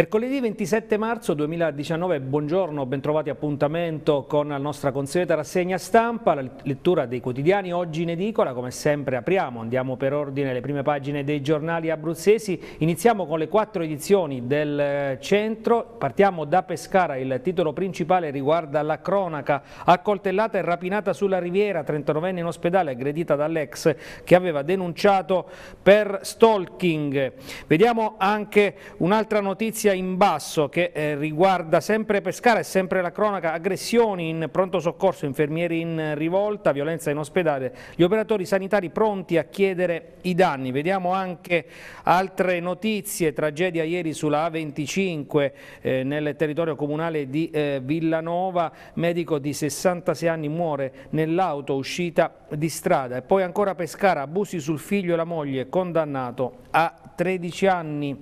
Mercoledì 27 marzo 2019, buongiorno, bentrovati appuntamento con la nostra consueta rassegna stampa, la lettura dei quotidiani oggi in edicola, come sempre apriamo, andiamo per ordine le prime pagine dei giornali abruzzesi, iniziamo con le quattro edizioni del eh, centro, partiamo da Pescara, il titolo principale riguarda la cronaca, accoltellata e rapinata sulla riviera, 39enne in ospedale aggredita dall'ex che aveva denunciato per stalking. Vediamo anche un'altra notizia notizia in basso che eh, riguarda sempre Pescara e sempre la cronaca, aggressioni in pronto soccorso, infermieri in rivolta, violenza in ospedale, gli operatori sanitari pronti a chiedere i danni. Vediamo anche altre notizie, tragedia ieri sulla A25 eh, nel territorio comunale di eh, Villanova, medico di 66 anni muore nell'auto uscita di strada e poi ancora Pescara, abusi sul figlio e la moglie, condannato a 13 anni.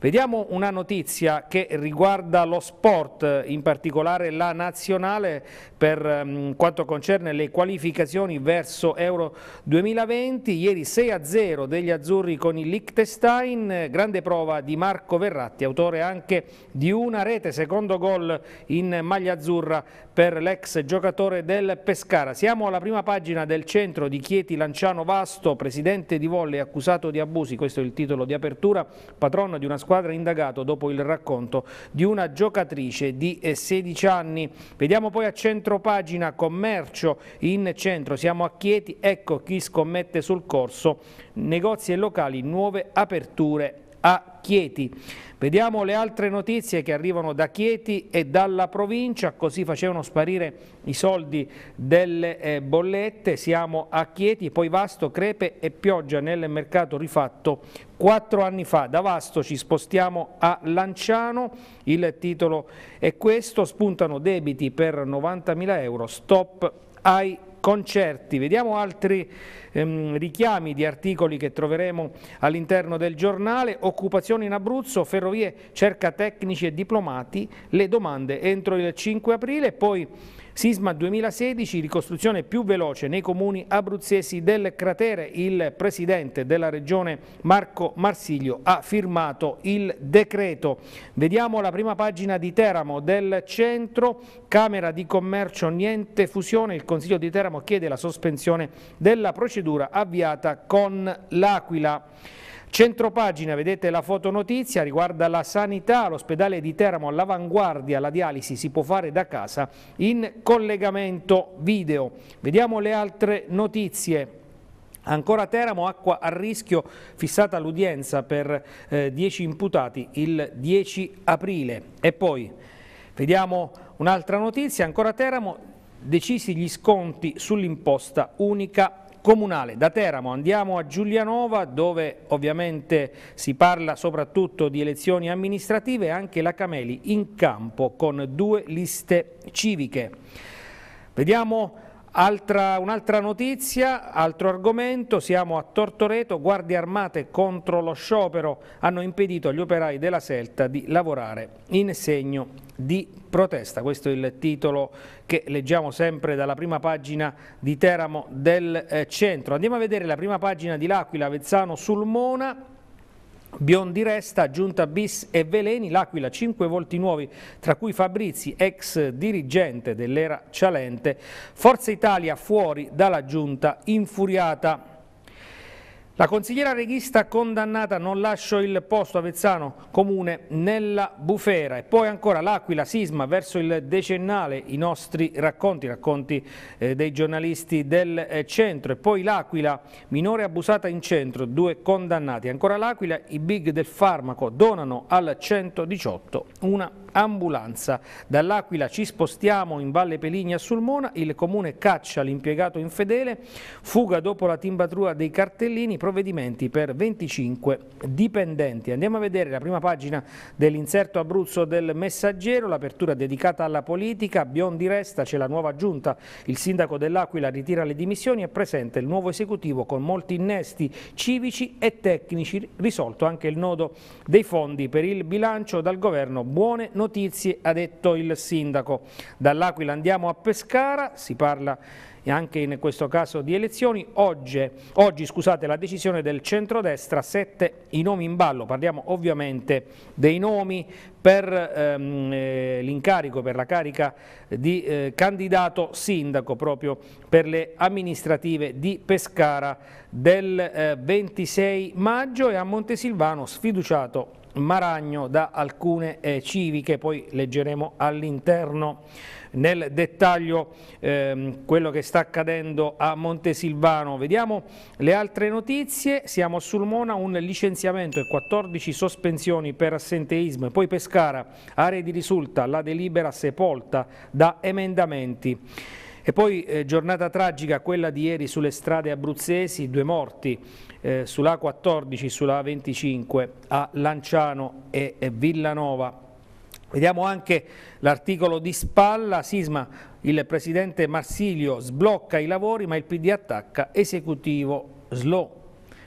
Vediamo una notizia che riguarda lo sport, in particolare la nazionale per mm, quanto concerne le qualificazioni verso Euro 2020. Ieri 6-0 degli azzurri con il Liechtenstein, grande prova di Marco Verratti, autore anche di una rete, secondo gol in maglia azzurra per l'ex giocatore del Pescara. Siamo alla prima pagina del centro di Chieti Lanciano Vasto, presidente di Volle accusato di abusi, questo è il titolo di apertura, patrono di una squadra squadra indagato dopo il racconto di una giocatrice di 16 eh, anni. Vediamo poi a centro pagina commercio in centro, siamo a Chieti, ecco chi scommette sul corso, negozi e locali, nuove aperture a Chieti. Vediamo le altre notizie che arrivano da Chieti e dalla provincia, così facevano sparire i soldi delle eh, bollette, siamo a Chieti, poi Vasto, Crepe e Pioggia nel mercato rifatto quattro anni fa. Da Vasto ci spostiamo a Lanciano, il titolo è questo, spuntano debiti per 90.000 euro, stop ai concerti. Vediamo altri ehm, richiami di articoli che troveremo all'interno del giornale. Occupazione in Abruzzo, Ferrovie cerca tecnici e diplomati, le domande entro il 5 aprile. Poi Sisma 2016, ricostruzione più veloce nei comuni abruzzesi del cratere. Il presidente della regione Marco Marsiglio ha firmato il decreto. Vediamo la prima pagina di Teramo del centro, Camera di Commercio niente fusione, il Consiglio di Teramo chiede la sospensione della procedura avviata con l'Aquila. Centropagina, vedete la fotonotizia, riguarda la sanità, l'ospedale di Teramo all'avanguardia, la dialisi si può fare da casa in collegamento video. Vediamo le altre notizie. Ancora Teramo, acqua a rischio, fissata l'udienza per 10 eh, imputati il 10 aprile. E poi vediamo un'altra notizia, ancora Teramo, decisi gli sconti sull'imposta unica comunale. Da Teramo andiamo a Giulianova dove ovviamente si parla soprattutto di elezioni amministrative e anche la Cameli in campo con due liste civiche. Vediamo un'altra notizia, altro argomento, siamo a Tortoreto, guardie armate contro lo sciopero hanno impedito agli operai della Selta di lavorare in segno di protesta. Questo è il titolo che leggiamo sempre dalla prima pagina di Teramo del eh, centro. Andiamo a vedere la prima pagina di L'Aquila, Vezzano, Sulmona Biondi Resta, Giunta Bis e Veleni, l'Aquila 5 volti nuovi, tra cui Fabrizi, ex dirigente dell'era Cialente, Forza Italia fuori dalla Giunta infuriata la consigliera reghista condannata non lascio il posto Avezzano Comune nella bufera e poi ancora l'Aquila sisma verso il decennale, i nostri racconti, racconti eh, dei giornalisti del eh, centro e poi l'Aquila minore abusata in centro, due condannati, ancora l'Aquila i big del farmaco donano al 118 una ambulanza. Dall'Aquila ci spostiamo in Valle Peligna sul Mona, il comune caccia l'impiegato infedele, fuga dopo la timbatrua dei cartellini, provvedimenti per 25 dipendenti. Andiamo a vedere la prima pagina dell'inserto Abruzzo del Messaggero, l'apertura dedicata alla politica, Biondi resta, c'è la nuova giunta, il sindaco dell'Aquila ritira le dimissioni e presenta il nuovo esecutivo con molti innesti civici e tecnici, risolto anche il nodo dei fondi per il bilancio dal governo. Buone notizie, ha detto il sindaco. Dall'Aquila andiamo a Pescara, si parla e anche in questo caso di elezioni. Oggi, oggi scusate, la decisione del centrodestra, sette i nomi in ballo, parliamo ovviamente dei nomi per ehm, eh, l'incarico, per la carica di eh, candidato sindaco proprio per le amministrative di Pescara del eh, 26 maggio e a Montesilvano sfiduciato Maragno da alcune eh, civiche, poi leggeremo all'interno nel dettaglio ehm, quello che sta accadendo a Montesilvano. Vediamo le altre notizie, siamo a Sulmona, un licenziamento e 14 sospensioni per assenteismo, poi Pescara, aree di risulta, la delibera sepolta da emendamenti. E poi eh, giornata tragica quella di ieri sulle strade abruzzesi, due morti eh, sulla A14, sulla A25 a Lanciano e, e Villanova. Vediamo anche l'articolo di spalla, Sisma, il presidente Marsilio sblocca i lavori ma il PD attacca esecutivo slow.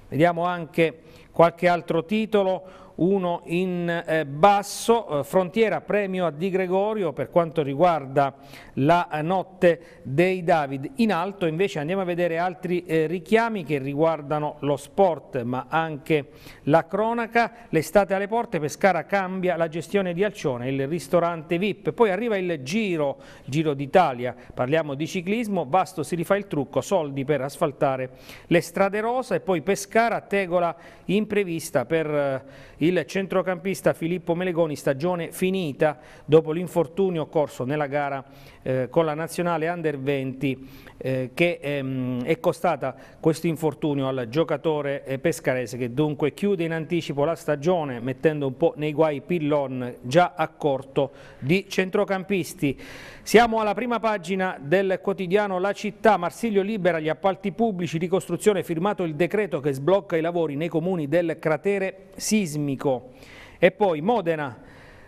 Vediamo anche qualche altro titolo, uno in eh, basso, eh, frontiera premio a Di Gregorio per quanto riguarda la eh, notte dei David. In alto invece andiamo a vedere altri eh, richiami che riguardano lo sport ma anche la cronaca, l'estate alle porte, Pescara cambia la gestione di Alcione, il ristorante VIP, poi arriva il Giro, Giro d'Italia, parliamo di ciclismo, Vasto si rifà il trucco, soldi per asfaltare le strade rosa e poi Pescara, Tegola imprevista per eh, il centrocampista Filippo Melegoni, stagione finita dopo l'infortunio occorso nella gara eh, con la nazionale Under 20 eh, che ehm, è costata questo infortunio al giocatore eh, pescarese che dunque chiude in anticipo la stagione mettendo un po' nei guai Pillon già accorto di centrocampisti. Siamo alla prima pagina del quotidiano La Città, Marsiglio libera gli appalti pubblici, ricostruzione firmato il decreto che sblocca i lavori nei comuni del cratere sismi chimico. E poi Modena,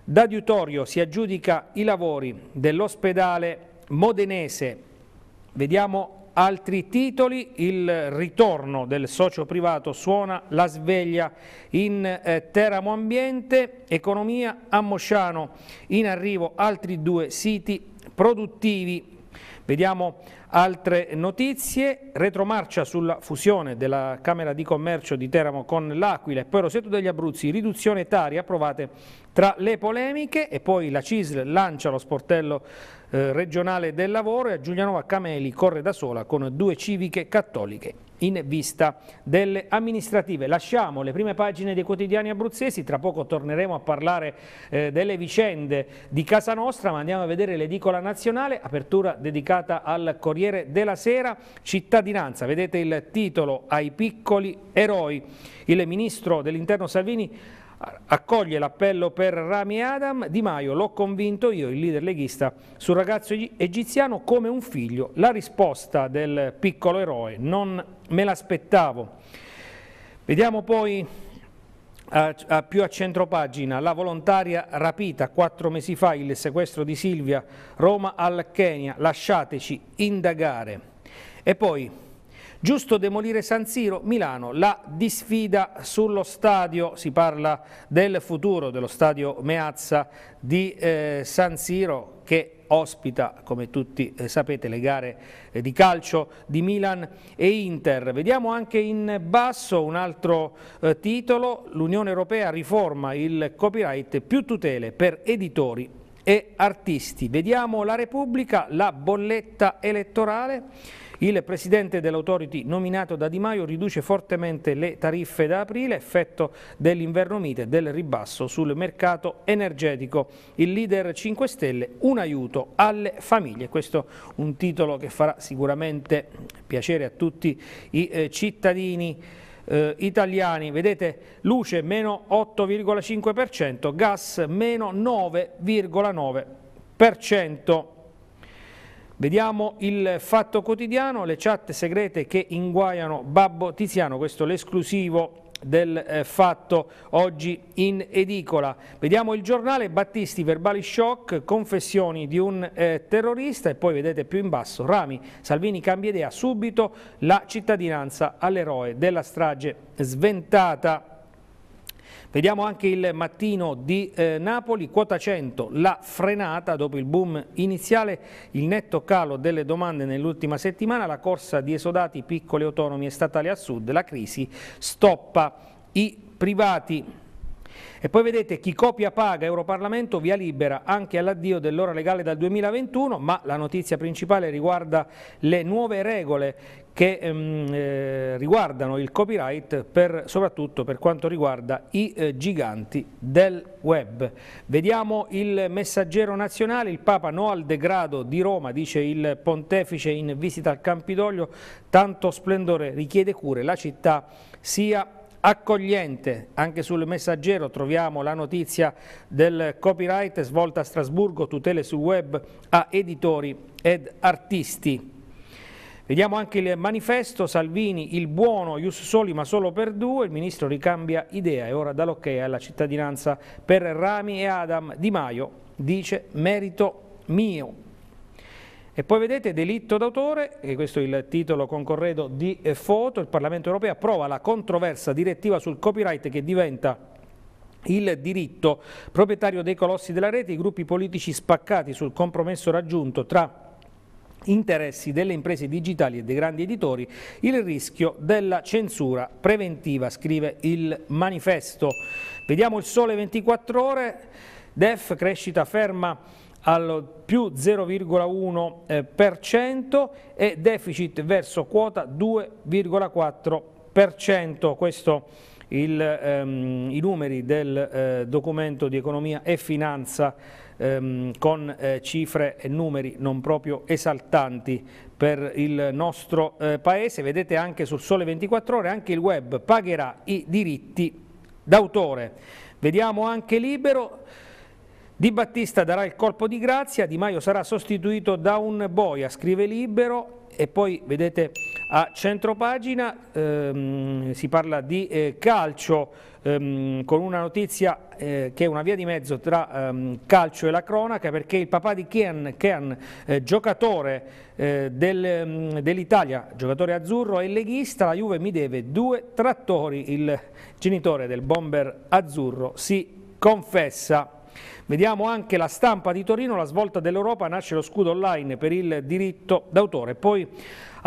da Diutorio si aggiudica i lavori dell'ospedale modenese. Vediamo altri titoli, il ritorno del socio privato suona la sveglia in eh, Teramo Ambiente, economia a Mosciano, in arrivo altri due siti produttivi Vediamo altre notizie, retromarcia sulla fusione della Camera di Commercio di Teramo con l'Aquila e poi Roseto degli Abruzzi, riduzione etaria approvate tra le polemiche e poi la CISL lancia lo sportello eh, regionale del lavoro e a Giulianova Cameli corre da sola con due civiche cattoliche in vista delle amministrative. Lasciamo le prime pagine dei quotidiani abruzzesi, tra poco torneremo a parlare eh, delle vicende di Casa Nostra, ma andiamo a vedere l'edicola nazionale, apertura dedicata al Corriere della Sera, cittadinanza, vedete il titolo ai piccoli eroi. Il ministro dell'interno Salvini accoglie l'appello per Rami Adam, Di Maio l'ho convinto io, il leader leghista, sul ragazzo egiziano come un figlio. La risposta del piccolo eroe, non me l'aspettavo. Vediamo poi a, a più a centropagina la volontaria rapita quattro mesi fa, il sequestro di Silvia, Roma al Kenya, lasciateci indagare. E poi Giusto demolire San Siro, Milano, la disfida sullo stadio, si parla del futuro dello stadio Meazza di eh, San Siro che ospita, come tutti eh, sapete, le gare eh, di calcio di Milan e Inter. Vediamo anche in basso un altro eh, titolo, l'Unione Europea riforma il copyright più tutele per editori e artisti. Vediamo la Repubblica, la bolletta elettorale il presidente dell'autority nominato da Di Maio riduce fortemente le tariffe da aprile, effetto dell'inverno mite e del ribasso sul mercato energetico. Il leader 5 Stelle, un aiuto alle famiglie. Questo è un titolo che farà sicuramente piacere a tutti i eh, cittadini. Eh, italiani, vedete luce meno 8,5%, gas meno 9,9%. Vediamo il fatto quotidiano, le chat segrete che inguaiano Babbo Tiziano, questo l'esclusivo del eh, fatto oggi in edicola. Vediamo il giornale Battisti, verbali shock, confessioni di un eh, terrorista e poi vedete più in basso Rami, Salvini cambia idea subito la cittadinanza all'eroe della strage sventata. Vediamo anche il mattino di eh, Napoli, quota 100, la frenata dopo il boom iniziale, il netto calo delle domande nell'ultima settimana, la corsa di esodati piccoli autonomi e statali a sud, la crisi stoppa i privati. E poi vedete chi copia paga Europarlamento via libera anche all'addio dell'ora legale dal 2021, ma la notizia principale riguarda le nuove regole che ehm, eh, riguardano il copyright per, soprattutto per quanto riguarda i eh, giganti del web. Vediamo il messaggero nazionale, il Papa no al degrado di Roma, dice il pontefice in visita al Campidoglio, tanto splendore richiede cure, la città sia accogliente. Anche sul messaggero troviamo la notizia del copyright svolta a Strasburgo, tutele sul web a editori ed artisti. Vediamo anche il manifesto Salvini, il buono, Ius Soli ma solo per due, il ministro ricambia idea e ora dà l'ok okay alla cittadinanza per Rami e Adam Di Maio, dice merito mio. E poi vedete delitto d'autore, e questo è il titolo concorredo di eh, foto, il Parlamento europeo approva la controversa direttiva sul copyright che diventa il diritto proprietario dei colossi della rete, i gruppi politici spaccati sul compromesso raggiunto tra interessi delle imprese digitali e dei grandi editori il rischio della censura preventiva, scrive il manifesto. Vediamo il sole 24 ore, DEF crescita ferma al più 0,1% eh, e deficit verso quota 2,4%. Questo il, ehm, i numeri del eh, documento di economia e finanza ehm, con eh, cifre e numeri non proprio esaltanti per il nostro eh, paese. Vedete anche sul Sole 24 Ore, anche il web pagherà i diritti d'autore. Vediamo anche Libero. Di Battista darà il colpo di grazia, Di Maio sarà sostituito da un boia, scrive Libero e poi vedete a centropagina ehm, si parla di eh, calcio ehm, con una notizia eh, che è una via di mezzo tra ehm, calcio e la cronaca perché il papà di Kian, Kian eh, giocatore eh, del, ehm, dell'Italia, giocatore azzurro e leghista, la Juve mi deve due trattori, il genitore del bomber azzurro si confessa. Vediamo anche la stampa di Torino, la svolta dell'Europa, nasce lo scudo online per il diritto d'autore, poi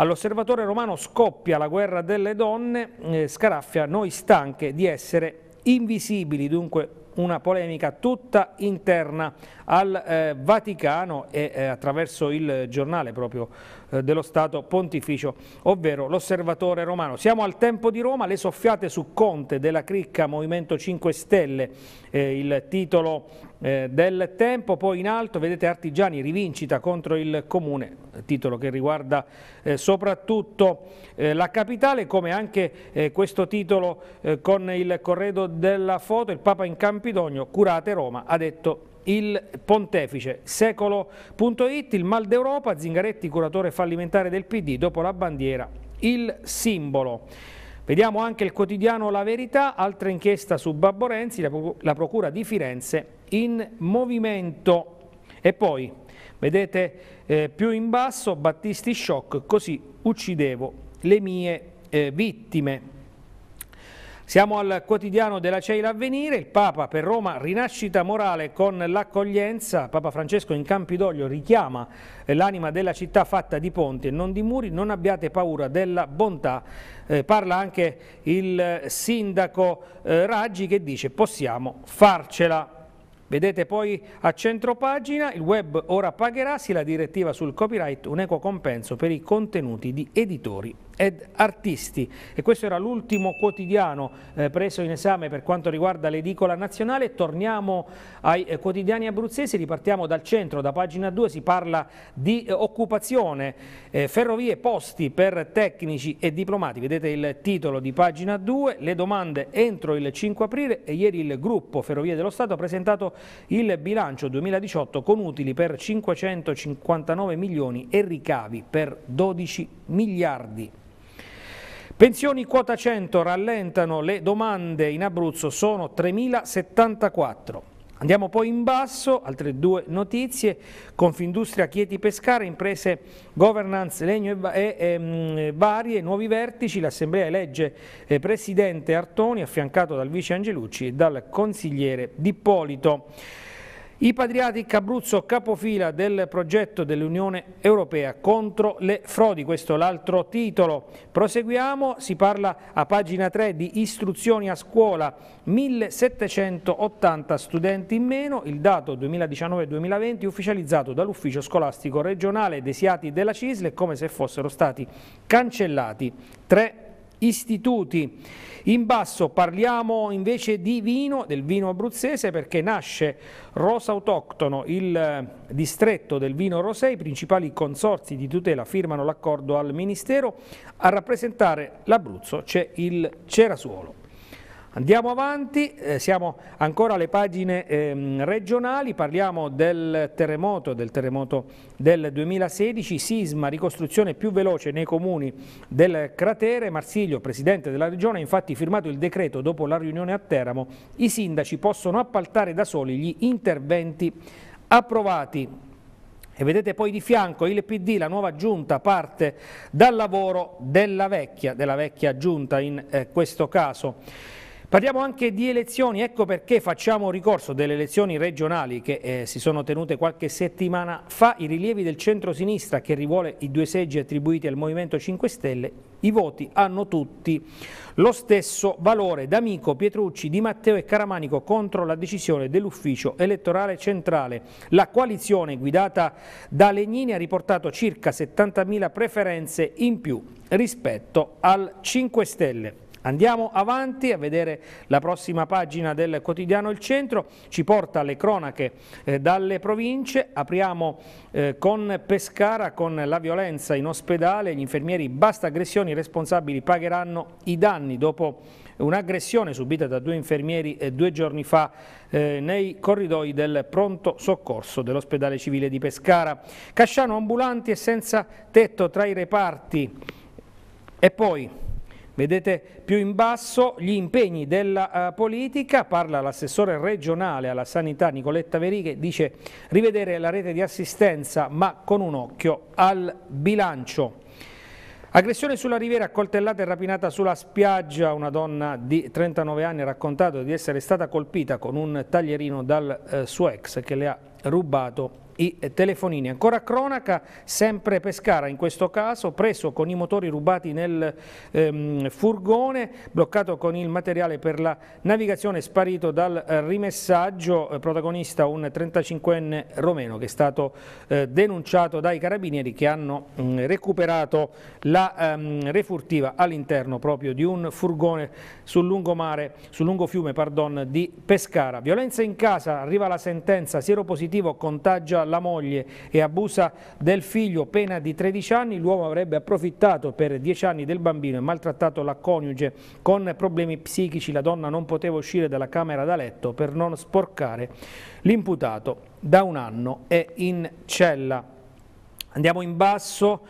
All'osservatore romano scoppia la guerra delle donne, eh, Scaraffia, noi stanche di essere invisibili, dunque una polemica tutta interna al eh, Vaticano e eh, attraverso il giornale proprio eh, dello Stato Pontificio, ovvero l'Osservatore Romano. Siamo al tempo di Roma, le soffiate su Conte della Cricca Movimento 5 Stelle, eh, il titolo eh, del tempo, poi in alto vedete Artigiani rivincita contro il Comune, titolo che riguarda eh, soprattutto la capitale, come anche questo titolo con il corredo della foto, il Papa in campione Campidoglio, curate Roma, ha detto il pontefice. Secolo.it, il mal d'Europa, Zingaretti, curatore fallimentare del PD, dopo la bandiera, il simbolo. Vediamo anche il quotidiano La Verità, altra inchiesta su Babbo Renzi, la procura di Firenze in movimento. E poi, vedete eh, più in basso, Battisti shock, così uccidevo le mie eh, vittime. Siamo al quotidiano della CEILA Avvenire, il Papa per Roma rinascita morale con l'accoglienza, Papa Francesco in Campidoglio richiama l'anima della città fatta di ponti e non di muri, non abbiate paura della bontà, eh, parla anche il sindaco eh, Raggi che dice possiamo farcela. Vedete poi a centro pagina il web ora pagherà, sì la direttiva sul copyright, un equo compenso per i contenuti di editori ed artisti. E questo era l'ultimo quotidiano eh, preso in esame per quanto riguarda l'edicola nazionale. Torniamo ai eh, quotidiani abruzzesi, ripartiamo dal centro, da pagina 2 si parla di eh, occupazione, eh, ferrovie posti per tecnici e diplomati, vedete il titolo di pagina 2, le domande entro il 5 aprile e ieri il gruppo Ferrovie dello Stato ha presentato il bilancio 2018 con utili per 559 milioni e ricavi per 12 miliardi. Pensioni quota 100 rallentano le domande in Abruzzo, sono 3.074. Andiamo poi in basso, altre due notizie, Confindustria Chieti Pescara, imprese governance legno e, e, e ehm, varie, nuovi vertici, l'assemblea elegge eh, presidente Artoni affiancato dal vice Angelucci e dal consigliere Dippolito. I Patriatic Abruzzo capofila del progetto dell'Unione Europea contro le frodi, questo è l'altro titolo. Proseguiamo, si parla a pagina 3 di istruzioni a scuola, 1780 studenti in meno, il dato 2019-2020 ufficializzato dall'ufficio scolastico regionale dei Siati della CISL come se fossero stati cancellati tre istituti. In basso parliamo invece di vino, del vino abruzzese, perché nasce Rosa Autoctono, il eh, distretto del vino rosé, i principali consorzi di tutela firmano l'accordo al Ministero, a rappresentare l'Abruzzo c'è il Cerasuolo. Andiamo avanti, eh, siamo ancora alle pagine ehm, regionali, parliamo del terremoto, del terremoto del 2016, sisma, ricostruzione più veloce nei comuni del cratere. Marsiglio, presidente della regione, ha infatti firmato il decreto dopo la riunione a Teramo. I sindaci possono appaltare da soli gli interventi approvati. E vedete poi di fianco il PD, la nuova giunta parte dal lavoro della vecchia, della vecchia giunta in eh, questo caso. Parliamo anche di elezioni, ecco perché facciamo ricorso delle elezioni regionali che eh, si sono tenute qualche settimana fa, i rilievi del centro-sinistra che rivuole i due seggi attribuiti al Movimento 5 Stelle, i voti hanno tutti lo stesso valore. D'Amico, Pietrucci, Di Matteo e Caramanico contro la decisione dell'ufficio elettorale centrale. La coalizione guidata da Legnini ha riportato circa 70.000 preferenze in più rispetto al 5 Stelle. Andiamo avanti a vedere la prossima pagina del quotidiano Il Centro, ci porta alle cronache eh, dalle province, apriamo eh, con Pescara, con la violenza in ospedale, gli infermieri basta aggressioni, i responsabili pagheranno i danni dopo un'aggressione subita da due infermieri eh, due giorni fa eh, nei corridoi del pronto soccorso dell'ospedale civile di Pescara. Casciano ambulanti e senza tetto tra i reparti e poi... Vedete più in basso gli impegni della uh, politica, parla l'assessore regionale alla sanità Nicoletta Verighe, dice rivedere la rete di assistenza ma con un occhio al bilancio. Aggressione sulla riviera, accoltellata e rapinata sulla spiaggia, una donna di 39 anni ha raccontato di essere stata colpita con un taglierino dal eh, suo ex che le ha rubato i eh, telefonini. Ancora cronaca, sempre Pescara in questo caso, preso con i motori rubati nel ehm, furgone, bloccato con il materiale per la navigazione, sparito dal eh, rimessaggio, eh, protagonista un 35enne romeno che è stato eh, denunciato dai carabinieri che hanno mh, mm, recuperato la ehm, refurtiva all'interno proprio di un furgone sul lungomare, sul lungo fiume pardon, di Pescara. Violenza in casa, arriva la sentenza, siero positivo, contagia la moglie e abusa del figlio, pena di 13 anni, l'uomo avrebbe approfittato per 10 anni del bambino e maltrattato la coniuge con problemi psichici, la donna non poteva uscire dalla camera da letto per non sporcare l'imputato da un anno è in cella. Andiamo in basso.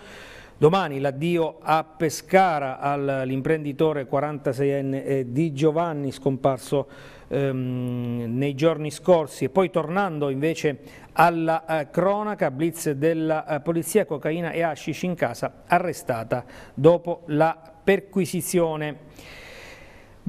Domani l'addio a Pescara all'imprenditore 46enne eh, Di Giovanni scomparso ehm, nei giorni scorsi e poi tornando invece alla eh, cronaca blitz della eh, polizia cocaina e hashish in casa arrestata dopo la perquisizione.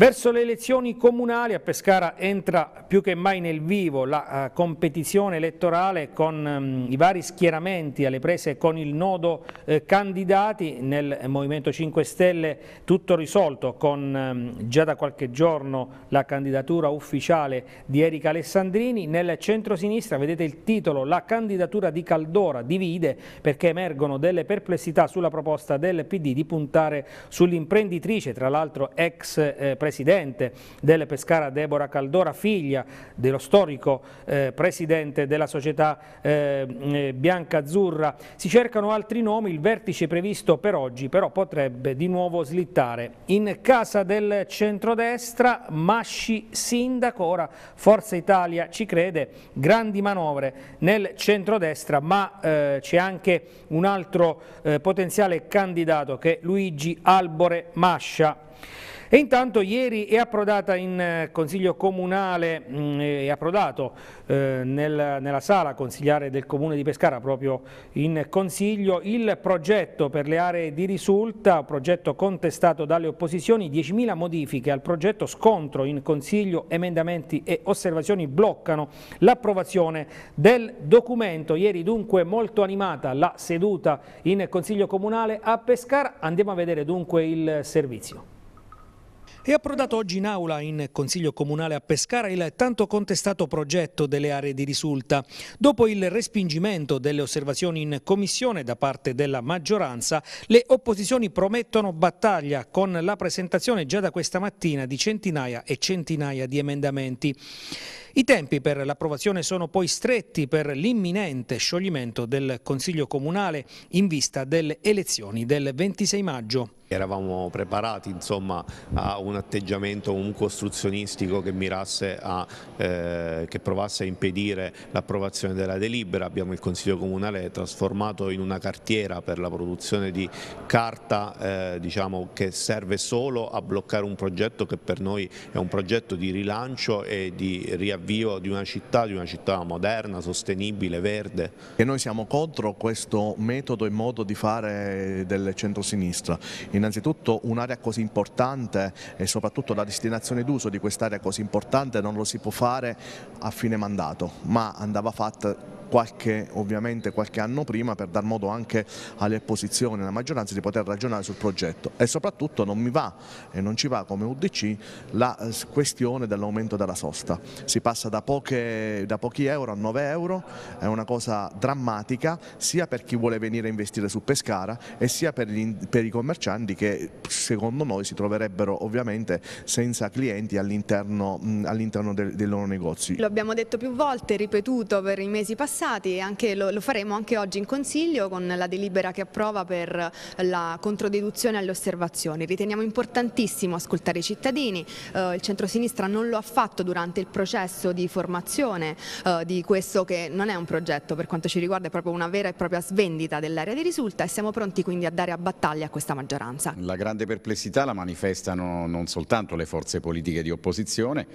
Verso le elezioni comunali a Pescara entra più che mai nel vivo la eh, competizione elettorale con mm, i vari schieramenti alle prese con il nodo eh, candidati nel Movimento 5 Stelle tutto risolto con mm, già da qualche giorno la candidatura ufficiale di Erika Alessandrini, nel centro-sinistra vedete il titolo La candidatura di Caldora divide perché emergono delle perplessità sulla proposta del PD di puntare sull'imprenditrice tra l'altro ex presidente eh, presidente del Pescara Deborah Caldora, figlia dello storico eh, presidente della società eh, eh, Bianca Azzurra. Si cercano altri nomi, il vertice previsto per oggi però potrebbe di nuovo slittare. In casa del centrodestra Masci sindaco, ora Forza Italia ci crede, grandi manovre nel centrodestra ma eh, c'è anche un altro eh, potenziale candidato che è Luigi Albore Mascia e intanto ieri è approdata in eh, Consiglio Comunale, mm, eh, è approdato eh, nel, nella sala consigliare del Comune di Pescara, proprio in Consiglio, il progetto per le aree di risulta, progetto contestato dalle opposizioni, 10.000 modifiche al progetto scontro in Consiglio, emendamenti e osservazioni bloccano l'approvazione del documento. Ieri dunque molto animata la seduta in Consiglio Comunale a Pescara, andiamo a vedere dunque il servizio. È approdato oggi in aula in Consiglio Comunale a Pescara il tanto contestato progetto delle aree di risulta. Dopo il respingimento delle osservazioni in Commissione da parte della maggioranza, le opposizioni promettono battaglia con la presentazione già da questa mattina di centinaia e centinaia di emendamenti. I tempi per l'approvazione sono poi stretti per l'imminente scioglimento del Consiglio Comunale in vista delle elezioni del 26 maggio eravamo preparati insomma, a un atteggiamento comunque ostruzionistico che mirasse a, eh, che provasse a impedire l'approvazione della delibera, abbiamo il Consiglio Comunale trasformato in una cartiera per la produzione di carta eh, diciamo, che serve solo a bloccare un progetto che per noi è un progetto di rilancio e di riavvio di una città, di una città moderna, sostenibile, verde. E noi siamo contro questo metodo e modo di fare del centrosinistra. In Innanzitutto un'area così importante e soprattutto la destinazione d'uso di quest'area così importante non lo si può fare a fine mandato, ma andava fatta qualche, ovviamente qualche anno prima per dar modo anche alle opposizioni, alla maggioranza di poter ragionare sul progetto e soprattutto non mi va e non ci va come UDC la eh, questione dell'aumento della sosta, si passa da, poche, da pochi euro a 9 euro, è una cosa drammatica sia per chi vuole venire a investire su Pescara e sia per, gli, per i commercianti che secondo noi si troverebbero ovviamente senza clienti all'interno all dei, dei loro negozi. Lo abbiamo detto più volte, ripetuto per i mesi passati interessati e anche lo, lo, faremo anche oggi in Consiglio con la delibera che approva per la controdeduzione alle osservazioni. Riteniamo importantissimo ascoltare i cittadini, eh, il centrosinistra non lo ha fatto durante il processo di formazione eh, di questo che non è un progetto per quanto ci riguarda, è proprio una vera e propria svendita dell'area di risulta e siamo pronti quindi a dare a battaglia a questa maggioranza. La grande perplessità la manifestano non soltanto le forze politiche di opposizione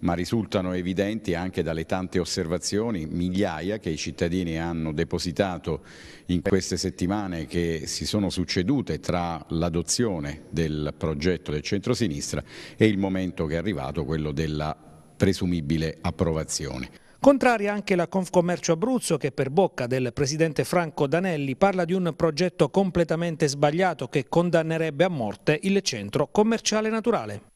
ma risultano evidenti anche dalle tante osservazioni, migliaia che i cittadini hanno depositato in queste settimane che si sono succedute tra l'adozione del progetto del centrosinistra e il momento che è arrivato, quello della presumibile approvazione. Contraria anche la Confcommercio Abruzzo che per bocca del presidente Franco Danelli parla di un progetto completamente sbagliato che condannerebbe a morte il centro commerciale naturale.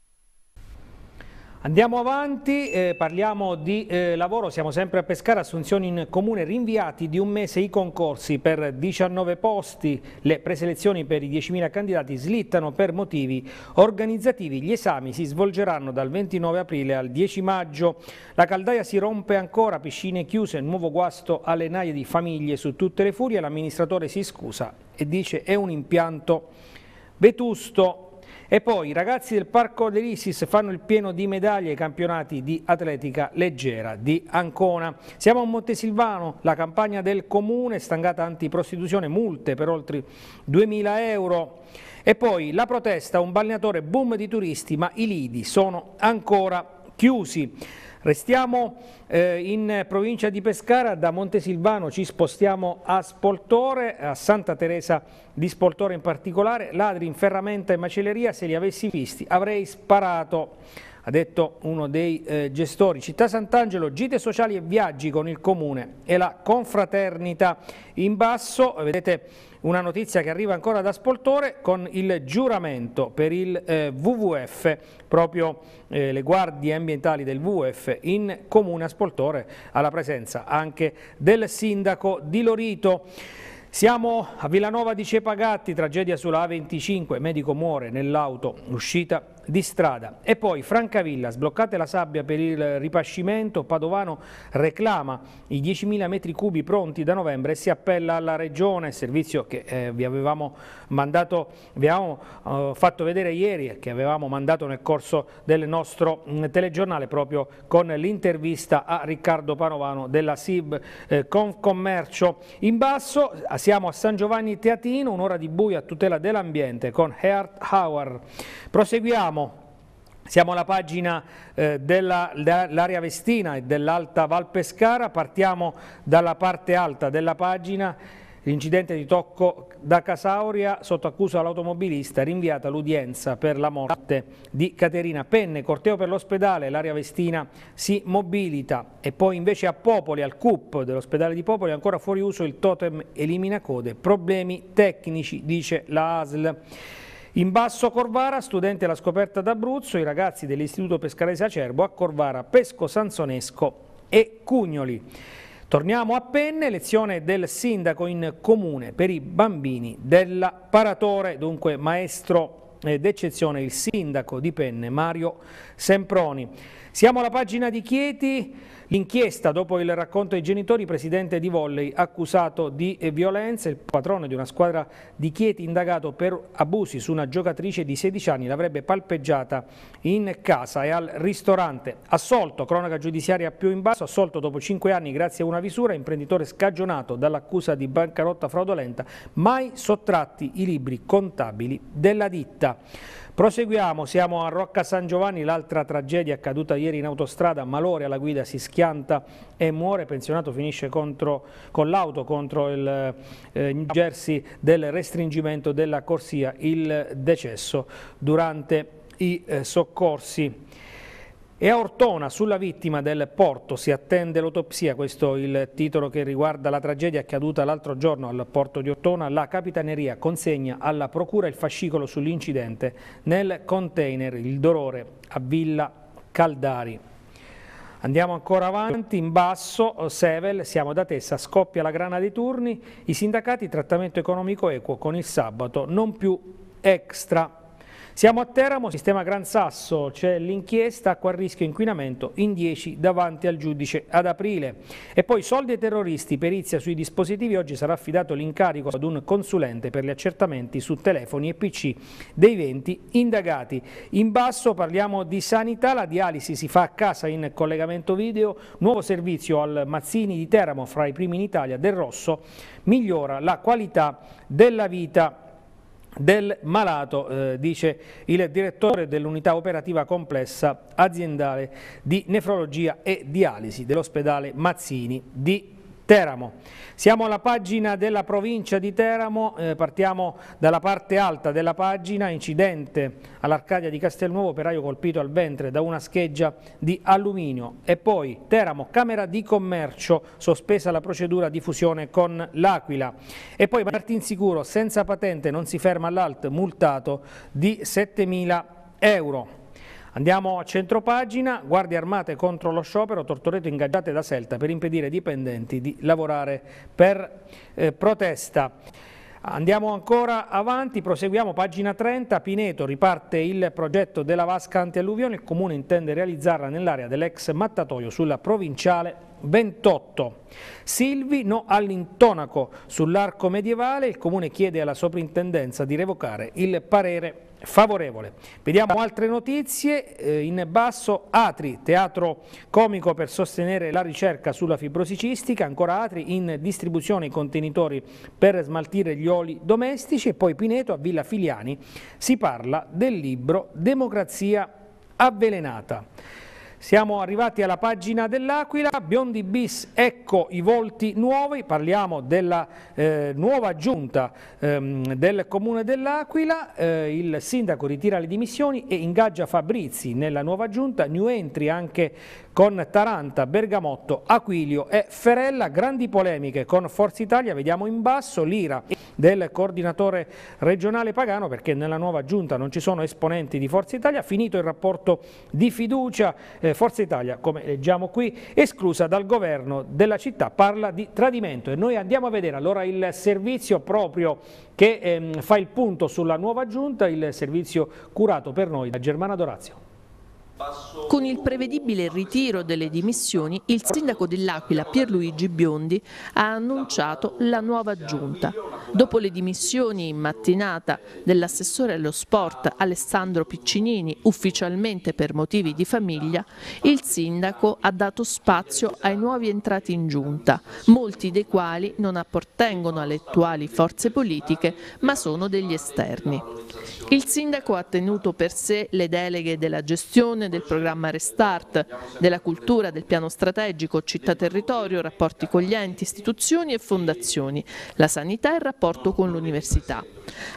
Andiamo avanti, eh, parliamo di eh, lavoro, siamo sempre a Pescara, assunzioni in comune, rinviati di un mese i concorsi per 19 posti, le preselezioni per i 10.000 candidati slittano per motivi organizzativi, gli esami si svolgeranno dal 29 aprile al 10 maggio, la caldaia si rompe ancora, piscine chiuse, nuovo guasto alle naie di famiglie su tutte le furie, l'amministratore si scusa e dice è un impianto vetusto, e poi i ragazzi del Parco dell'Isis fanno il pieno di medaglie ai campionati di atletica leggera di Ancona. Siamo a Montesilvano, la campagna del comune, stangata antiprostituzione, multe per oltre 2.000 euro. E poi la protesta, un balneatore boom di turisti, ma i lidi sono ancora chiusi. Restiamo eh, in provincia di Pescara, da Montesilvano ci spostiamo a Spoltore, a Santa Teresa di Spoltore in particolare, ladri in ferramenta e macelleria, se li avessi visti avrei sparato ha detto uno dei eh, gestori. Città Sant'Angelo, gite sociali e viaggi con il Comune e la confraternita. In basso vedete una notizia che arriva ancora da Spoltore con il giuramento per il eh, WWF, proprio eh, le guardie ambientali del WWF in Comune a Spoltore, alla presenza anche del sindaco di Lorito. Siamo a Villanova di Cepagatti, tragedia sulla A25, medico muore nell'auto uscita di strada. E poi Francavilla, sbloccate la sabbia per il ripascimento, Padovano reclama i 10.000 metri cubi pronti da novembre e si appella alla Regione, servizio che eh, vi avevamo, mandato, vi avevamo eh, fatto vedere ieri e che avevamo mandato nel corso del nostro mh, mm, telegiornale proprio con l'intervista a Riccardo Panovano della SIB eh, Confcommercio. In basso eh, siamo a San Giovanni Teatino, un'ora di buio a tutela dell'ambiente con Heart Hour. Proseguiamo siamo? Siamo alla pagina eh, dell'area dell Vestina e dell'Alta Val Pescara, partiamo dalla parte alta della pagina, l'incidente di Tocco da Casauria, sotto accusa l'automobilista, rinviata l'udienza per la morte di Caterina Penne, corteo per l'ospedale, l'area Vestina si mobilita e poi invece a Popoli, al CUP dell'ospedale di Popoli, ancora fuori uso il totem elimina code, problemi tecnici, dice la ASL. In basso Corvara, studente alla scoperta d'Abruzzo, i ragazzi dell'Istituto Pescarese Acerbo a Corvara, Pesco Sanzonesco e Cugnoli. Torniamo a Penne, lezione del sindaco in comune per i bambini della Paratore, dunque maestro eh, d'eccezione il sindaco di Penne Mario Semproni. Siamo alla pagina di Chieti, L'inchiesta dopo il racconto ai genitori, presidente di Volley accusato di violenza, il patrono di una squadra di Chieti indagato per abusi su una giocatrice di 16 anni l'avrebbe palpeggiata in casa e al ristorante. Assolto, cronaca giudiziaria più in basso, assolto dopo 5 anni grazie a una visura, imprenditore scagionato dall'accusa di bancarotta fraudolenta, mai sottratti i libri contabili della ditta. Proseguiamo, siamo a Rocca San Giovanni, l'altra tragedia accaduta ieri in autostrada, Malore alla guida si schianta e muore, pensionato finisce contro, con l'auto contro il eh, New Jersey del restringimento della corsia, il decesso durante i eh, soccorsi. E a Ortona, sulla vittima del porto, si attende l'autopsia, questo è il titolo che riguarda la tragedia accaduta l'altro giorno al porto di Ortona, la Capitaneria consegna alla Procura il fascicolo sull'incidente nel container Il Dolore a Villa Caldari. Andiamo ancora avanti, in basso, Sevel, siamo da Tessa, scoppia la grana dei turni, i sindacati trattamento economico equo con il sabato, non più extra siamo a Teramo, sistema Gran Sasso, c'è l'inchiesta acqua a rischio inquinamento in 10 davanti al giudice ad aprile. E poi soldi e terroristi, perizia sui dispositivi, oggi sarà affidato l'incarico ad un consulente per gli accertamenti su telefoni e pc dei 20 indagati. In basso parliamo di sanità, la dialisi si fa a casa in collegamento video, nuovo servizio al Mazzini di Teramo fra i primi in Italia del Rosso, migliora la qualità della vita del malato, eh, dice il direttore dell'unità operativa complessa aziendale di nefrologia e dialisi dell'ospedale Mazzini di Teramo. Siamo alla pagina della provincia di Teramo, eh, partiamo dalla parte alta della pagina, incidente all'Arcadia di Castelnuovo, operaio colpito al ventre da una scheggia di alluminio. E poi Teramo, Camera di Commercio, sospesa la procedura di fusione con l'Aquila. E poi Martinsicuro, senza patente, non si ferma all'alt, multato di 7.000 euro. Andiamo a centropagina, guardie armate contro lo sciopero, Tortoreto ingaggiate da Selta per impedire ai dipendenti di lavorare per eh, protesta. Andiamo ancora avanti, proseguiamo, pagina 30, Pineto riparte il progetto della vasca antialluvione, il comune intende realizzarla nell'area dell'ex mattatoio sulla provinciale 28. Silvi no all'intonaco sull'arco medievale, il comune chiede alla soprintendenza di revocare il parere favorevole. Vediamo altre notizie, eh, in basso Atri, teatro comico per sostenere la ricerca sulla fibrosicistica, ancora Atri in distribuzione i contenitori per smaltire gli oli domestici e poi Pineto a Villa Filiani si parla del libro Democrazia avvelenata. Siamo arrivati alla pagina dell'Aquila, Biondi bis, ecco i volti nuovi, parliamo della eh, nuova giunta ehm, del comune dell'Aquila, eh, il sindaco ritira le dimissioni e ingaggia Fabrizi nella nuova giunta, new entry anche con Taranta, Bergamotto, Aquilio e Ferella, grandi polemiche con Forza Italia, vediamo in basso l'ira del coordinatore regionale Pagano perché nella nuova giunta non ci sono esponenti di Forza Italia, finito il rapporto di fiducia, eh, Forza Italia, come leggiamo qui, esclusa dal governo della città, parla di tradimento e noi andiamo a vedere allora il servizio proprio che ehm, fa il punto sulla nuova giunta, il servizio curato per noi da Germana Dorazio. Con il prevedibile ritiro delle dimissioni, il sindaco dell'Aquila Pierluigi Biondi ha annunciato la nuova giunta. Dopo le dimissioni in mattinata dell'assessore allo sport Alessandro Piccinini, ufficialmente per motivi di famiglia, il sindaco ha dato spazio ai nuovi entrati in giunta, molti dei quali non appartengono alle attuali forze politiche ma sono degli esterni. Il sindaco ha tenuto per sé le deleghe della gestione attuazione del programma Restart, della cultura, del piano strategico città-territorio, rapporti con gli enti, istituzioni e fondazioni, la sanità e il rapporto con l'università.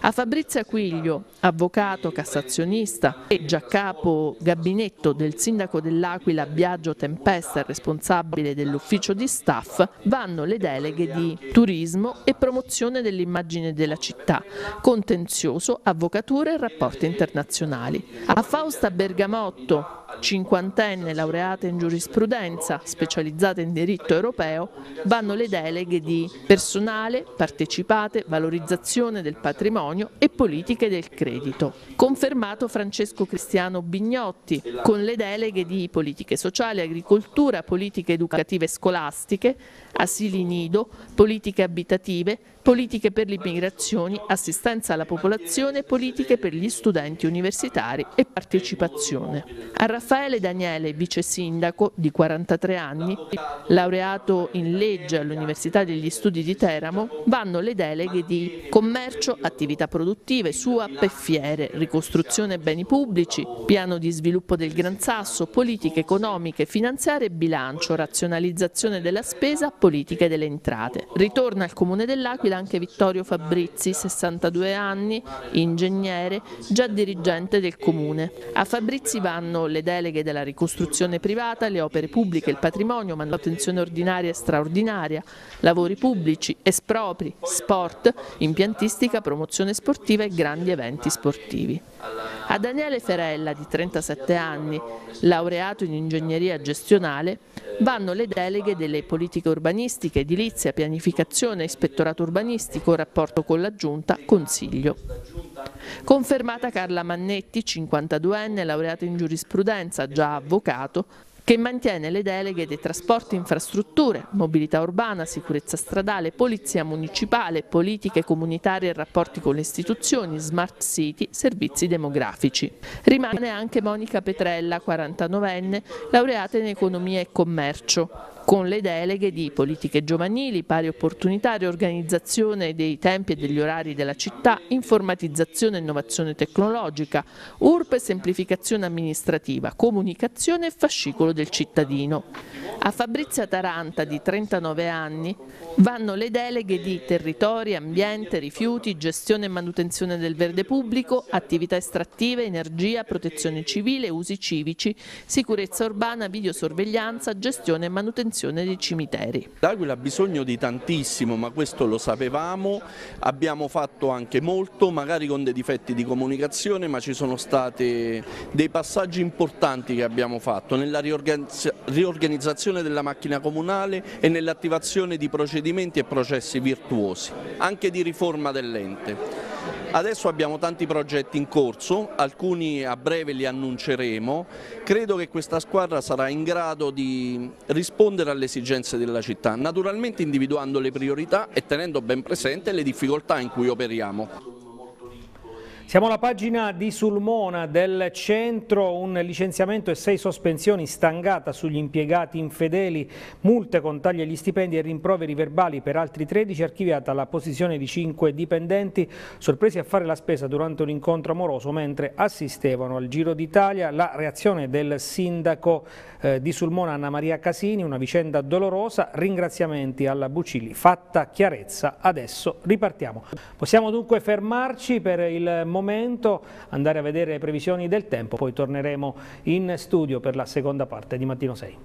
A Fabrizio Aquiglio, avvocato cassazionista e già capo gabinetto del sindaco dell'Aquila Biagio Tempesta, responsabile dell'ufficio di staff, vanno le deleghe di turismo e promozione dell'immagine della città, contenzioso, avvocatura e rapporti internazionali. A Fausta Bergamotto, cinquantenne laureata in giurisprudenza, specializzata in diritto europeo, vanno le deleghe di personale, partecipate, valorizzazione del patrimonio patrimonio e politiche del credito. Confermato Francesco Cristiano Bignotti con le deleghe di politiche sociali, agricoltura, politiche educative e scolastiche, asili nido, politiche abitative, politiche per l'immigrazione, assistenza alla popolazione, politiche per gli studenti universitari e partecipazione. A Raffaele Daniele, vice sindaco di 43 anni, laureato in legge all'Università degli Studi di Teramo, vanno le deleghe di commercio, attività produttive, SUAP e fiere, ricostruzione beni pubblici, piano di sviluppo del Gran Sasso, politiche economiche, finanziarie e bilancio, razionalizzazione della spesa, politiche delle entrate. Ritorna al comune dell'Aquila anche Vittorio Fabrizi, 62 anni, ingegnere, già dirigente del comune. A Fabrizi vanno le deleghe della ricostruzione privata, le opere pubbliche, il patrimonio, manutenzione ordinaria e straordinaria, lavori pubblici, espropri, sport, impiantistica, promozione sportiva e grandi eventi sportivi. A Daniele Ferella, di 37 anni, laureato in ingegneria gestionale, vanno le deleghe delle politiche urbane urbanistica, edilizia, pianificazione, ispettorato urbanistico, rapporto con la Giunta, Consiglio. Confermata Carla Mannetti, 52enne, laureata in giurisprudenza, già avvocato, che mantiene le deleghe dei trasporti, infrastrutture, mobilità urbana, sicurezza stradale, polizia municipale, politiche comunitarie e rapporti con le istituzioni, smart city, servizi demografici. Rimane anche Monica Petrella, 49enne, laureata in economia e commercio con le deleghe di politiche giovanili, pari opportunità, riorganizzazione dei tempi e degli orari della città, informatizzazione e innovazione tecnologica, URP e semplificazione amministrativa, comunicazione e fascicolo del cittadino. A Fabrizia Taranta, di 39 anni, vanno le deleghe di territori, ambiente, rifiuti, gestione e manutenzione del verde pubblico, attività estrattive, energia, protezione civile, usi civici, sicurezza urbana, videosorveglianza, gestione e manutenzione popolazione dei cimiteri. L'Aquila ha bisogno di tantissimo, ma questo lo sapevamo, abbiamo fatto anche molto, magari con dei difetti di comunicazione, ma ci sono stati dei passaggi importanti che abbiamo fatto nella riorganizzazione della macchina comunale e nell'attivazione di procedimenti e processi virtuosi, anche di riforma dell'ente. Adesso abbiamo tanti progetti in corso, alcuni a breve li annunceremo. Credo che questa squadra sarà in grado di rispondere alle esigenze della città, naturalmente individuando le priorità e tenendo ben presente le difficoltà in cui operiamo. Siamo alla pagina di Sulmona del centro, un licenziamento e sei sospensioni stangata sugli impiegati infedeli, multe con tagli agli stipendi e rimproveri verbali per altri 13, archiviata la posizione di 5 dipendenti sorpresi a fare la spesa durante un incontro amoroso mentre assistevano al Giro d'Italia, la reazione del sindaco eh, di Sulmona Anna Maria Casini, una vicenda dolorosa, ringraziamenti alla Bucilli, fatta chiarezza, adesso ripartiamo. Possiamo dunque fermarci per il momento, andare a vedere le previsioni del tempo, poi torneremo in studio per la seconda parte di Mattino 6.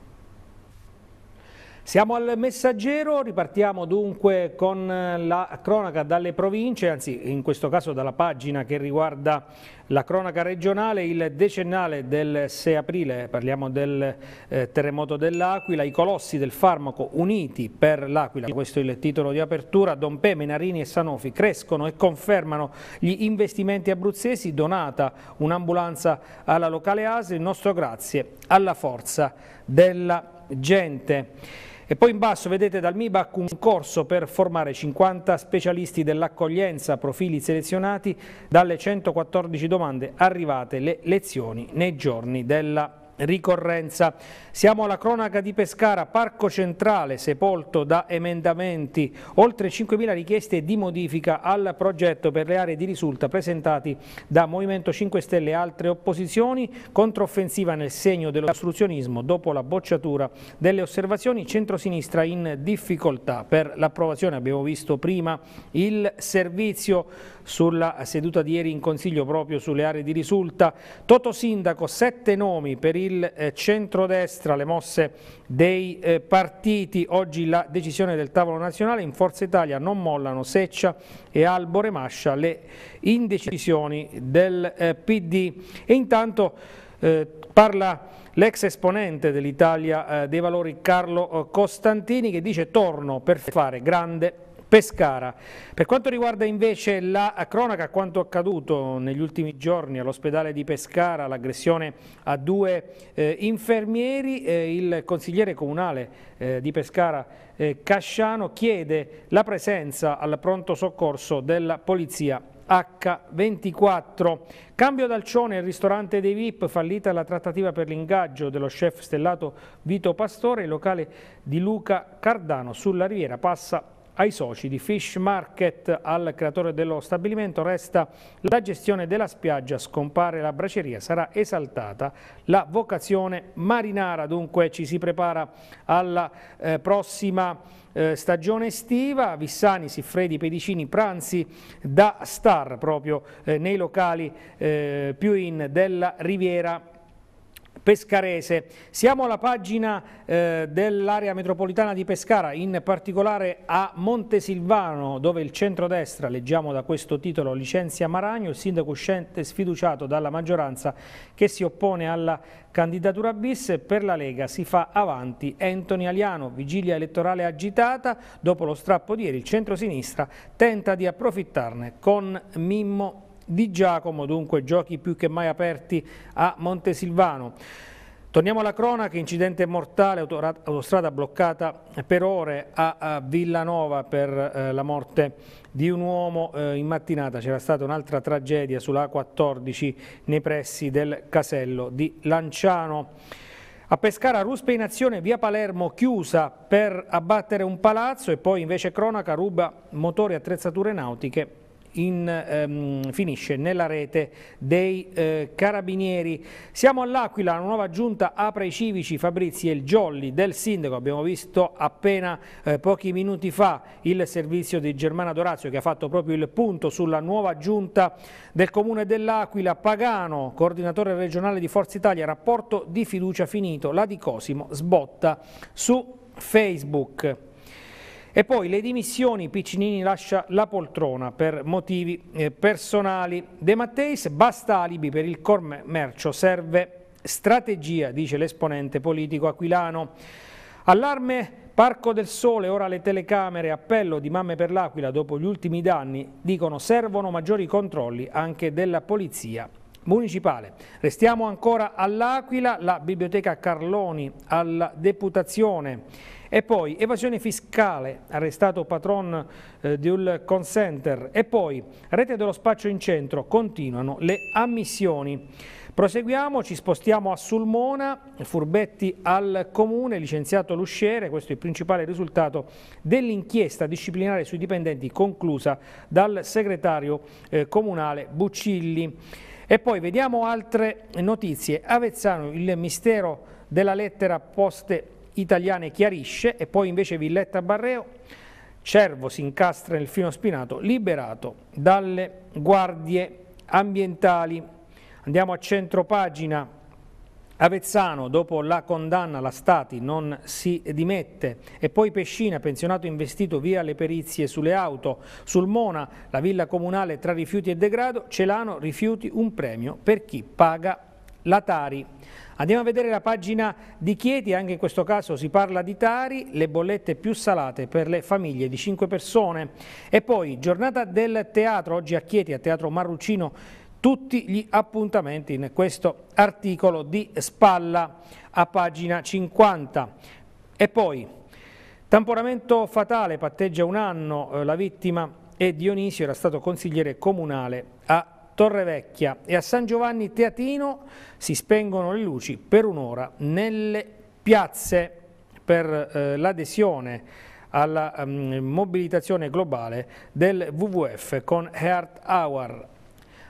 Siamo al messaggero, ripartiamo dunque con eh, la cronaca dalle province, anzi in questo caso dalla pagina che riguarda la cronaca regionale, il decennale del 6 aprile, parliamo del eh, terremoto dell'Aquila, i colossi del farmaco uniti per l'Aquila, questo è il titolo di apertura, Don Dompe, Menarini e Sanofi crescono e confermano gli investimenti abruzzesi, donata un'ambulanza alla locale ASE, il nostro grazie alla forza della gente. E poi in basso vedete dal MIBAC un corso per formare 50 specialisti dell'accoglienza, profili selezionati dalle 114 domande arrivate le lezioni nei giorni della ricorrenza. Siamo alla cronaca di Pescara, Parco Centrale sepolto da emendamenti, oltre 5.000 richieste di modifica al progetto per le aree di risulta presentati da Movimento 5 Stelle e altre opposizioni, controffensiva nel segno dell'ostruzionismo dopo la bocciatura delle osservazioni, centrosinistra in difficoltà per l'approvazione, abbiamo visto prima il servizio sulla seduta di ieri in consiglio proprio sulle aree di risulta, Toto Sindaco, sette nomi per il il eh, centrodestra, le mosse dei eh, partiti, oggi la decisione del tavolo nazionale, in Forza Italia non mollano Seccia e Albore Mascia le indecisioni del eh, PD e intanto eh, parla l'ex esponente dell'Italia dei Valori Carlo Costantini che dice torno per fare grande Pescara. Per quanto riguarda invece la cronaca, quanto accaduto negli ultimi giorni all'ospedale di Pescara, l'aggressione a due eh, infermieri, eh, il consigliere comunale eh, di Pescara eh, Casciano chiede la presenza al pronto soccorso della polizia H24. Cambio d'alcione al ristorante dei VIP, fallita la trattativa per l'ingaggio dello chef stellato Vito Pastore, il locale di Luca Cardano sulla Riviera passa ai soci di Fish Market. Al creatore dello stabilimento resta la gestione della spiaggia, scompare la braceria, sarà esaltata la vocazione marinara. Dunque ci si prepara alla eh, prossima eh, stagione estiva, Vissani, Siffredi, Pedicini, pranzi da star proprio eh, nei locali eh, più in della Riviera pescarese. Siamo alla pagina eh, dell'area metropolitana di Pescara, in particolare a Montesilvano, dove il centrodestra, leggiamo da questo titolo, licenzia Maragno, il sindaco uscente sfiduciato dalla maggioranza che si oppone alla candidatura bis per la Lega si fa avanti Anthony Aliano, vigilia elettorale agitata, dopo lo strappo di ieri il centro-sinistra tenta di approfittarne con Mimmo di Giacomo, dunque giochi più che mai aperti a Montesilvano. Torniamo alla cronaca, incidente mortale, autostrada bloccata per ore a Villanova per eh, la morte di un uomo eh, in mattinata. C'era stata un'altra tragedia sulla A14 nei pressi del casello di Lanciano. A Pescara ruspe in azione, via Palermo chiusa per abbattere un palazzo e poi invece cronaca ruba motori e attrezzature nautiche in, ehm, finisce nella rete dei eh, carabinieri. Siamo all'Aquila, una nuova giunta apre i civici, Fabrizio e il Giolli del sindaco, abbiamo visto appena eh, pochi minuti fa il servizio di Germana Dorazio che ha fatto proprio il punto sulla nuova giunta del comune dell'Aquila, Pagano, coordinatore regionale di Forza Italia, rapporto di fiducia finito, la di Cosimo sbotta su Facebook. E poi le dimissioni, Piccinini lascia la poltrona per motivi eh, personali. De Matteis, basta alibi per il commercio, serve strategia, dice l'esponente politico aquilano. Allarme Parco del Sole, ora le telecamere, appello di Mamme per l'Aquila dopo gli ultimi danni, dicono servono maggiori controlli anche della polizia municipale. Restiamo ancora all'Aquila, la biblioteca Carloni alla deputazione e poi evasione fiscale, arrestato patron eh, di un consenter. E poi rete dello spaccio in centro, continuano le ammissioni. Proseguiamo, ci spostiamo a Sulmona, furbetti al comune, licenziato l'usciere, questo è il principale risultato dell'inchiesta disciplinare sui dipendenti conclusa dal segretario eh, comunale Buccilli. E poi vediamo altre notizie. Avezzano, il mistero della lettera poste Italiane chiarisce e poi invece Villetta Barreo, Cervo si incastra nel fino spinato, liberato dalle guardie ambientali. Andiamo a centro pagina. Avezzano, dopo la condanna, la Stati non si dimette. E poi Pescina, pensionato investito via le perizie sulle auto. Sul Mona, la villa comunale tra rifiuti e degrado, Celano rifiuti un premio per chi paga la Tari. Andiamo a vedere la pagina di Chieti, anche in questo caso si parla di Tari, le bollette più salate per le famiglie di 5 persone. E poi giornata del teatro, oggi a Chieti, a Teatro Marrucino, tutti gli appuntamenti in questo articolo di Spalla a pagina 50. E poi tamponamento fatale, patteggia un anno, eh, la vittima e Dionisio era stato consigliere comunale a Torrevecchia e a San Giovanni Teatino si spengono le luci per un'ora nelle piazze per eh, l'adesione alla um, mobilitazione globale del WWF con Heart Hour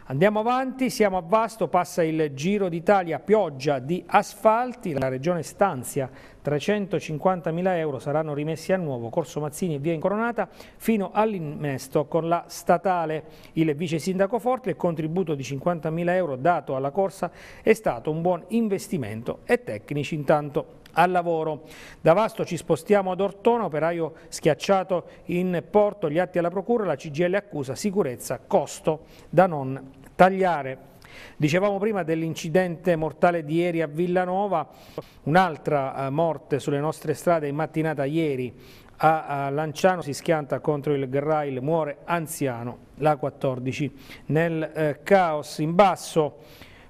Andiamo avanti, siamo a Vasto, passa il Giro d'Italia, pioggia di asfalti, la regione stanzia 350.000 euro, saranno rimessi a nuovo Corso Mazzini e via Incoronata fino all'innesto con la statale. Il vice sindaco Forte, il contributo di 50.000 euro dato alla corsa è stato un buon investimento e tecnici intanto al lavoro. Da Vasto ci spostiamo ad Ortona, operaio schiacciato in porto, gli atti alla procura, la CGL accusa sicurezza, costo da non tagliare. Dicevamo prima dell'incidente mortale di ieri a Villanova, un'altra eh, morte sulle nostre strade in mattinata ieri a Lanciano si schianta contro il Grail, muore anziano, la 14 nel eh, caos in basso.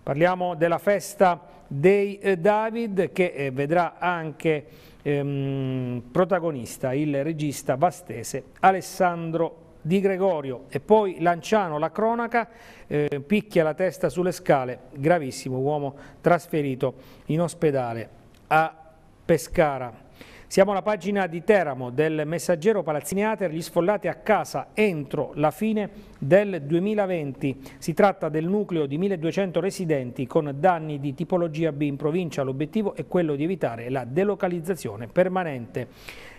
Parliamo della festa dei eh, David che eh, vedrà anche ehm, protagonista il regista bastese Alessandro Di Gregorio e poi Lanciano la cronaca eh, picchia la testa sulle scale gravissimo uomo trasferito in ospedale a Pescara siamo alla pagina di Teramo del messaggero Palazzini Ater, gli sfollati a casa entro la fine del 2020. Si tratta del nucleo di 1200 residenti con danni di tipologia B in provincia. L'obiettivo è quello di evitare la delocalizzazione permanente.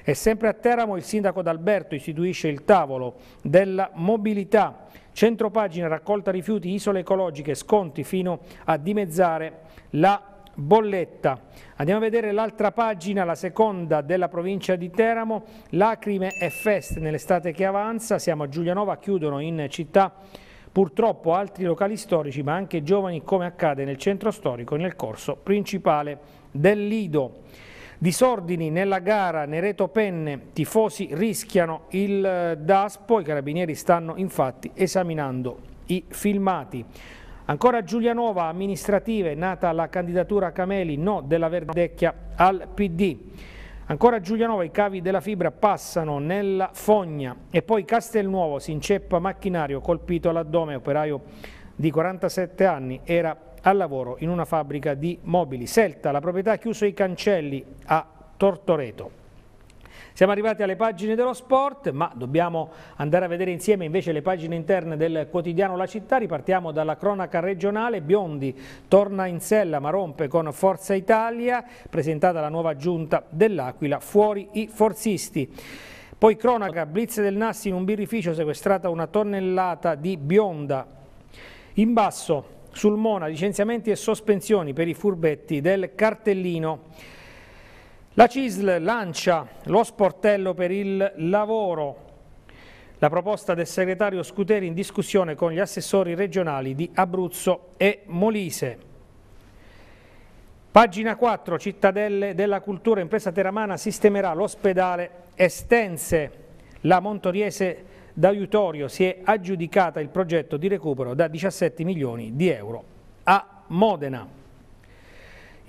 E sempre a Teramo il sindaco D'Alberto istituisce il tavolo della mobilità. Centro pagina raccolta rifiuti, isole ecologiche, sconti fino a dimezzare la bolletta. Andiamo a vedere l'altra pagina, la seconda della provincia di Teramo, lacrime e feste nell'estate che avanza, siamo a Giulianova, chiudono in città purtroppo altri locali storici ma anche giovani come accade nel centro storico nel corso principale del Lido. Disordini nella gara Nereto Penne, tifosi rischiano il eh, DASPO, i carabinieri stanno infatti esaminando i filmati. Ancora Giulianova, amministrative, nata la candidatura Cameli, no della Verdecchia al PD. Ancora Giulianova, i cavi della fibra passano nella fogna e poi Castelnuovo si inceppa macchinario colpito all'addome, operaio di 47 anni, era al lavoro in una fabbrica di mobili. Selta, la proprietà ha chiuso i cancelli a Tortoreto. Siamo arrivati alle pagine dello sport, ma dobbiamo andare a vedere insieme invece le pagine interne del quotidiano La Città. Ripartiamo dalla cronaca regionale. Biondi torna in sella ma rompe con Forza Italia, presentata la nuova giunta dell'Aquila, fuori i forzisti. Poi cronaca, blitz del Nassi in un birrificio, sequestrata una tonnellata di bionda. In basso, sul Mona, licenziamenti e sospensioni per i furbetti del cartellino. La CISL lancia lo sportello per il lavoro. La proposta del segretario Scuteri in discussione con gli assessori regionali di Abruzzo e Molise. Pagina 4, Cittadelle della Cultura, Impresa Teramana sistemerà l'ospedale Estense. La Montoriese d'Aiutorio si è aggiudicata il progetto di recupero da 17 milioni di euro a Modena.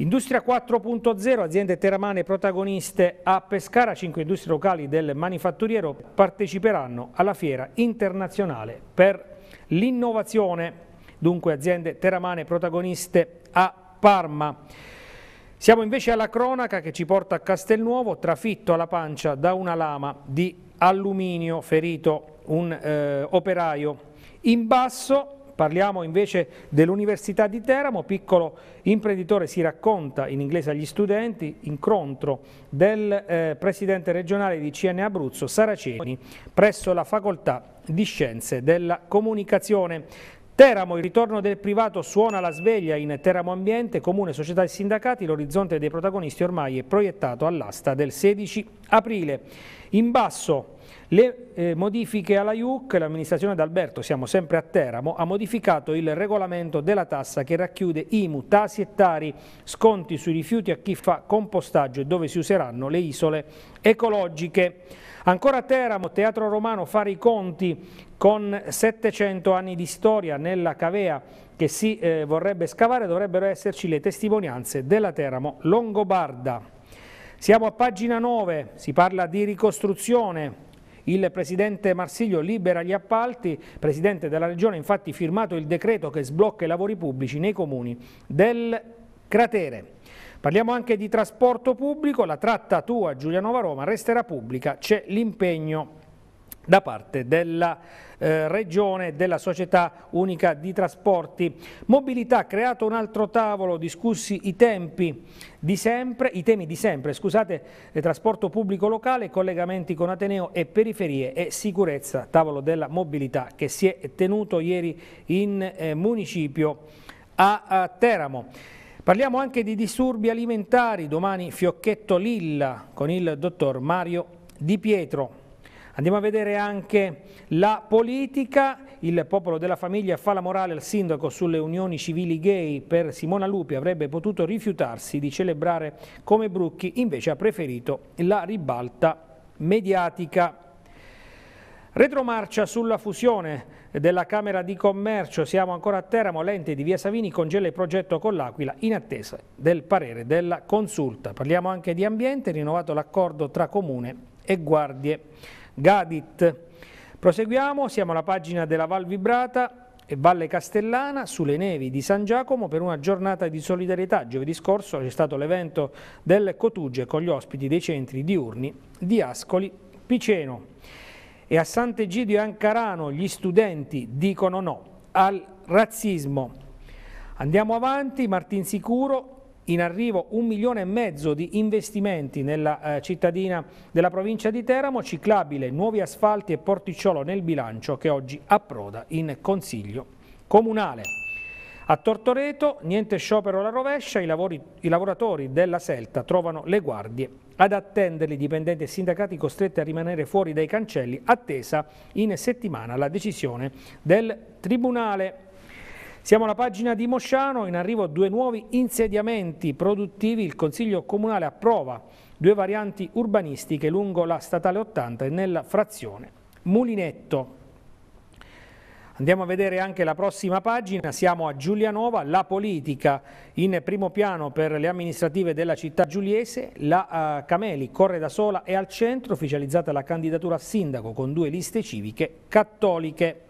Industria 4.0, aziende teramane protagoniste a Pescara, 5 industrie locali del manifatturiero parteciperanno alla fiera internazionale per l'innovazione, dunque aziende teramane protagoniste a Parma. Siamo invece alla cronaca che ci porta a Castelnuovo, trafitto alla pancia da una lama di alluminio, ferito un eh, operaio. In basso Parliamo invece dell'Università di Teramo, piccolo imprenditore si racconta in inglese agli studenti, incontro del eh, presidente regionale di CN Abruzzo, Saraceni, presso la facoltà di scienze della comunicazione. Teramo, il ritorno del privato suona la sveglia in Teramo Ambiente, Comune, Società e Sindacati, l'orizzonte dei protagonisti ormai è proiettato all'asta del 16 aprile. In basso le eh, modifiche alla IUC, l'amministrazione d'Alberto, siamo sempre a Teramo, ha modificato il regolamento della tassa che racchiude IMU, tasi e tari, sconti sui rifiuti a chi fa compostaggio e dove si useranno le isole ecologiche. Ancora a Teramo, Teatro Romano fare i conti con 700 anni di storia nella cavea che si eh, vorrebbe scavare dovrebbero esserci le testimonianze della Teramo Longobarda. Siamo a pagina 9, si parla di ricostruzione, il presidente Marsiglio libera gli appalti, presidente della regione ha infatti firmato il decreto che sblocca i lavori pubblici nei comuni del cratere. Parliamo anche di trasporto pubblico, la tratta tua Giulianova Roma resterà pubblica, c'è l'impegno da parte della eh, Regione e della Società Unica di Trasporti. Mobilità, creato un altro tavolo, discussi i tempi di sempre, i temi di sempre, scusate, eh, trasporto pubblico locale, collegamenti con Ateneo e periferie e sicurezza, tavolo della mobilità che si è tenuto ieri in eh, municipio a, a Teramo. Parliamo anche di disturbi alimentari, domani Fiocchetto Lilla con il dottor Mario Di Pietro. Andiamo a vedere anche la politica, il popolo della famiglia fa la morale al sindaco sulle unioni civili gay per Simona Lupi, avrebbe potuto rifiutarsi di celebrare come Brucchi, invece ha preferito la ribalta mediatica. Retromarcia sulla fusione della Camera di Commercio, siamo ancora a Teramo, l'ente di Via Savini congela il progetto con l'Aquila in attesa del parere della consulta. Parliamo anche di ambiente, rinnovato l'accordo tra comune e guardie Gadit. Proseguiamo, siamo alla pagina della Val Vibrata e Valle Castellana sulle nevi di San Giacomo per una giornata di solidarietà. Giovedì scorso c'è stato l'evento del Cotuge con gli ospiti dei centri diurni di Ascoli Piceno. E a Sant'Egidio e Ancarano gli studenti dicono no al razzismo. Andiamo avanti, Martin Sicuro, in arrivo un milione e mezzo di investimenti nella eh, cittadina della provincia di Teramo, ciclabile, nuovi asfalti e porticciolo nel bilancio che oggi approda in Consiglio Comunale. A Tortoreto niente sciopero alla rovescia, i, lavori, i lavoratori della Selta trovano le guardie ad attenderli, dipendenti e sindacati costretti a rimanere fuori dai cancelli, attesa in settimana la decisione del Tribunale. Siamo alla pagina di Mosciano, in arrivo due nuovi insediamenti produttivi, il Consiglio Comunale approva due varianti urbanistiche lungo la Statale 80 e nella frazione Mulinetto. Andiamo a vedere anche la prossima pagina, siamo a Giulianova, la politica in primo piano per le amministrative della città giuliese, la uh, Cameli corre da sola e al centro, ufficializzata la candidatura a sindaco con due liste civiche cattoliche.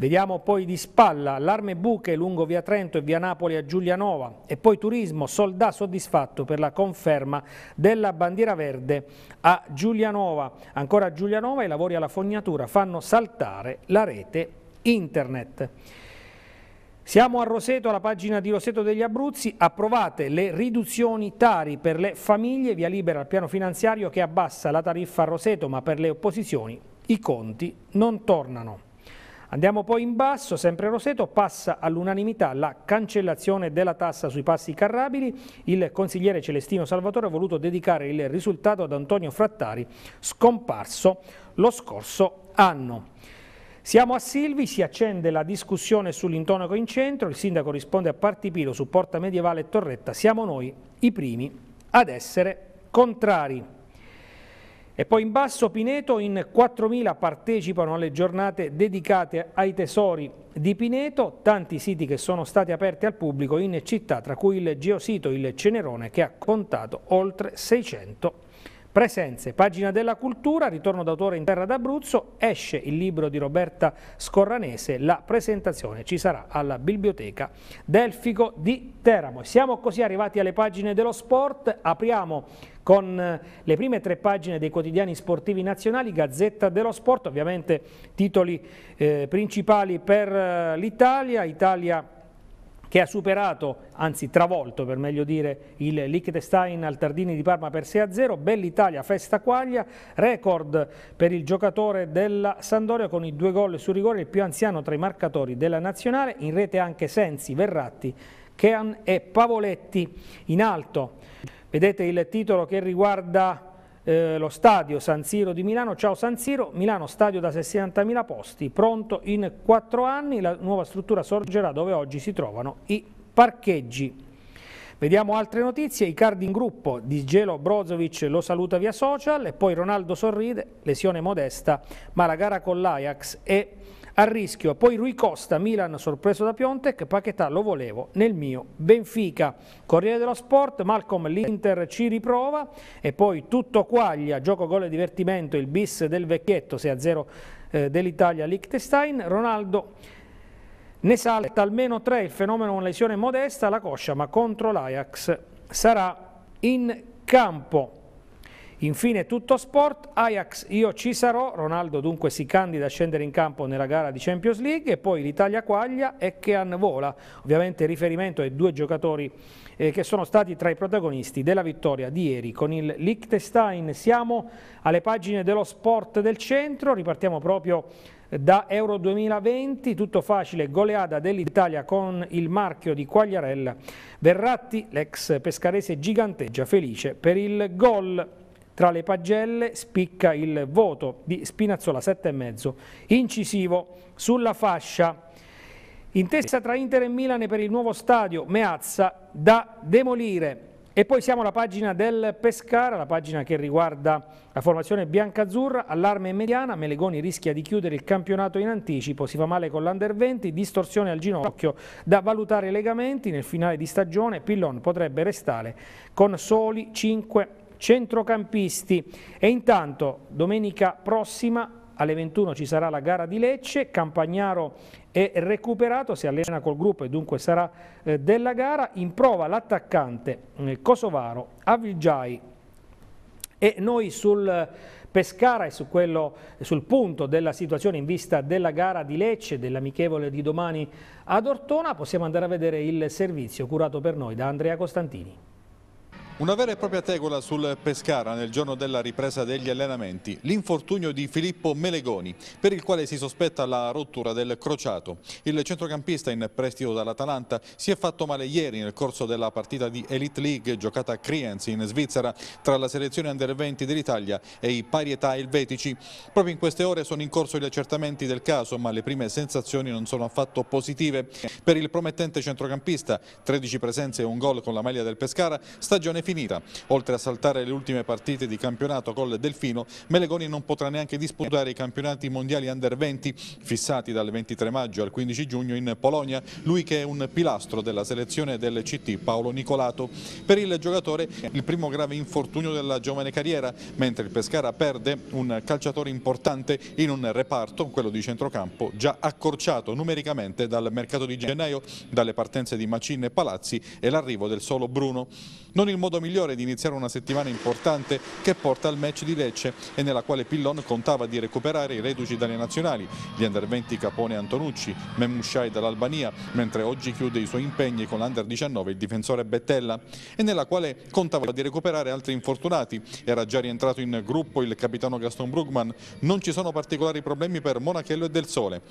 Vediamo poi di spalla l'arme buche lungo via Trento e via Napoli a Giulianova e poi turismo soldà soddisfatto per la conferma della bandiera verde a Giulianova. Ancora a Giulianova i lavori alla fognatura fanno saltare la rete internet. Siamo a Roseto, alla pagina di Roseto degli Abruzzi, approvate le riduzioni tari per le famiglie, via libera al piano finanziario che abbassa la tariffa a Roseto, ma per le opposizioni i conti non tornano. Andiamo poi in basso, sempre Roseto, passa all'unanimità la cancellazione della tassa sui passi carrabili. Il consigliere Celestino Salvatore ha voluto dedicare il risultato ad Antonio Frattari, scomparso lo scorso anno. Siamo a Silvi, si accende la discussione sull'intonaco in centro, il sindaco risponde a Partipilo su Porta Medievale e Torretta, siamo noi i primi ad essere contrari. E poi in basso Pineto in 4.000 partecipano alle giornate dedicate ai tesori di Pineto, tanti siti che sono stati aperti al pubblico in città, tra cui il geosito Il Cenerone che ha contato oltre 600 Presenze, pagina della cultura, ritorno d'autore in terra d'Abruzzo, esce il libro di Roberta Scorranese, la presentazione ci sarà alla Biblioteca Delfico di Teramo. Siamo così arrivati alle pagine dello sport, apriamo con eh, le prime tre pagine dei quotidiani sportivi nazionali, Gazzetta dello Sport, ovviamente titoli eh, principali per eh, l'Italia, Italia che ha superato, anzi travolto per meglio dire, il Liechtenstein al Tardini di Parma per 6-0, Bell'Italia festa quaglia, record per il giocatore della Sandoria con i due gol su rigore, il più anziano tra i marcatori della nazionale, in rete anche Sensi, Verratti, Kean e Pavoletti in alto. Vedete il titolo che riguarda eh, lo stadio San Siro di Milano. Ciao San Siro, Milano stadio da 60.000 posti, pronto in 4 anni, la nuova struttura sorgerà dove oggi si trovano i parcheggi. Vediamo altre notizie, i card in gruppo, di Gelo Brozovic lo saluta via social e poi Ronaldo sorride, lesione modesta, ma la gara con l'Ajax è a rischio. Poi Rui Costa, Milan sorpreso da Piontek, Paquetà lo volevo nel mio Benfica. Corriere dello Sport, Malcolm l'Inter ci riprova e poi tutto quaglia, gioco gol e divertimento, il bis del vecchietto 6-0 eh, dell'Italia Liechtenstein, Ronaldo ne sale almeno tre, il fenomeno una lesione modesta alla coscia ma contro l'Ajax sarà in campo. Infine tutto sport, Ajax io ci sarò, Ronaldo dunque si candida a scendere in campo nella gara di Champions League e poi l'Italia quaglia e Kean vola, ovviamente riferimento ai due giocatori eh, che sono stati tra i protagonisti della vittoria di ieri con il Liechtenstein. Siamo alle pagine dello sport del centro, ripartiamo proprio eh, da Euro 2020, tutto facile, goleada dell'Italia con il marchio di Quagliarella. Verratti, l'ex pescarese, giganteggia felice per il gol. Tra le pagelle spicca il voto di Spinazzola 7,5. Incisivo sulla fascia. Intesa tra Inter e Milane per il nuovo stadio Meazza da demolire. E poi siamo alla pagina del Pescara, la pagina che riguarda la formazione biancazzurra, allarme mediana, Melegoni rischia di chiudere il campionato in anticipo, si fa male con l'Under 20, distorsione al ginocchio, da valutare i legamenti, nel finale di stagione Pillon potrebbe restare con soli 5 centrocampisti. E intanto domenica prossima alle 21 ci sarà la gara di Lecce, Campagnaro è recuperato, si allena col gruppo e dunque sarà eh, della gara. In prova l'attaccante eh, Kosovaro, Avijai e noi sul... Pescara e su quello, eh, sul punto della situazione in vista della gara di Lecce, dell'amichevole di domani ad Ortona, possiamo andare a vedere il servizio curato per noi da Andrea Costantini. Una vera e propria tegola sul Pescara nel giorno della ripresa degli allenamenti. L'infortunio di Filippo Melegoni, per il quale si sospetta la rottura del crociato. Il centrocampista in prestito dall'Atalanta si è fatto male ieri nel corso della partita di Elite League giocata a Kriens in Svizzera tra la selezione under 20 dell'Italia e i pari età elvetici. Proprio in queste ore sono in corso gli accertamenti del caso, ma le prime sensazioni non sono affatto positive. Per il promettente centrocampista, 13 presenze e un gol con la maglia del Pescara, stagione finita finita. Oltre a saltare le ultime partite di campionato col Delfino, Melegoni non potrà neanche disputare i campionati mondiali under 20 fissati dal 23 maggio al 15 giugno in Polonia, lui che è un pilastro della selezione del CT Paolo Nicolato. Per il giocatore il primo grave infortunio della giovane carriera, mentre il Pescara perde un calciatore importante in un reparto, quello di centrocampo, già accorciato numericamente dal mercato di gennaio, dalle partenze di Macin e Palazzi e l'arrivo del solo Bruno. Non il modo migliore di iniziare una settimana importante che porta al match di Lecce e nella quale Pillon contava di recuperare i reduci dalle nazionali, gli under 20 Capone Antonucci, Memushai dall'Albania, mentre oggi chiude i suoi impegni con l'under 19 il difensore Bettella e nella quale contava di recuperare altri infortunati. Era già rientrato in gruppo il capitano Gaston Brugman, non ci sono particolari problemi per Monachello e Del Sole.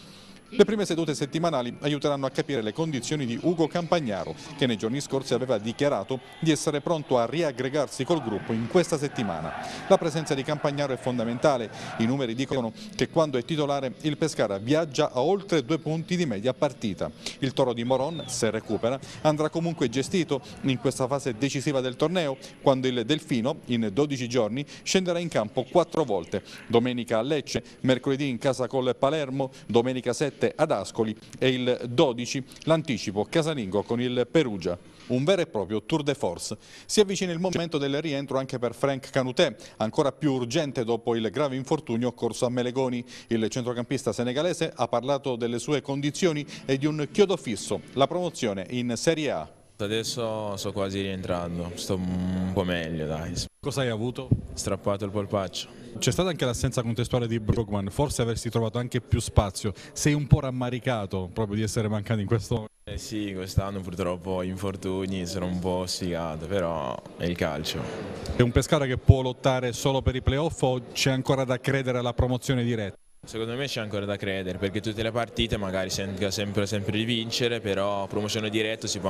Le prime sedute settimanali aiuteranno a capire le condizioni di Ugo Campagnaro, che nei giorni scorsi aveva dichiarato di essere pronto a a riaggregarsi col gruppo in questa settimana. La presenza di Campagnaro è fondamentale, i numeri dicono che quando è titolare il Pescara viaggia a oltre due punti di media partita. Il toro di Moron, se recupera, andrà comunque gestito in questa fase decisiva del torneo, quando il Delfino in 12 giorni scenderà in campo quattro volte, domenica a Lecce, mercoledì in casa col Palermo, domenica 7 ad Ascoli e il 12 l'anticipo casalingo con il Perugia un vero e proprio tour de force. Si avvicina il momento del rientro anche per Frank Canutè, ancora più urgente dopo il grave infortunio occorso a Melegoni. Il centrocampista senegalese ha parlato delle sue condizioni e di un chiodo fisso, la promozione in Serie A. Adesso sto quasi rientrando, sto un po' meglio dai. Cosa hai avuto? Strappato il polpaccio. C'è stata anche l'assenza contestuale di Brugman, forse avresti trovato anche più spazio, sei un po' rammaricato proprio di essere mancato in questo momento? eh sì, quest'anno purtroppo infortuni sono un po' sfigato, però è il calcio. È un Pescara che può lottare solo per i playoff o c'è ancora da credere alla promozione diretta? Secondo me c'è ancora da credere perché tutte le partite magari sembra sempre, sempre di vincere, però promozione diretta si, si, può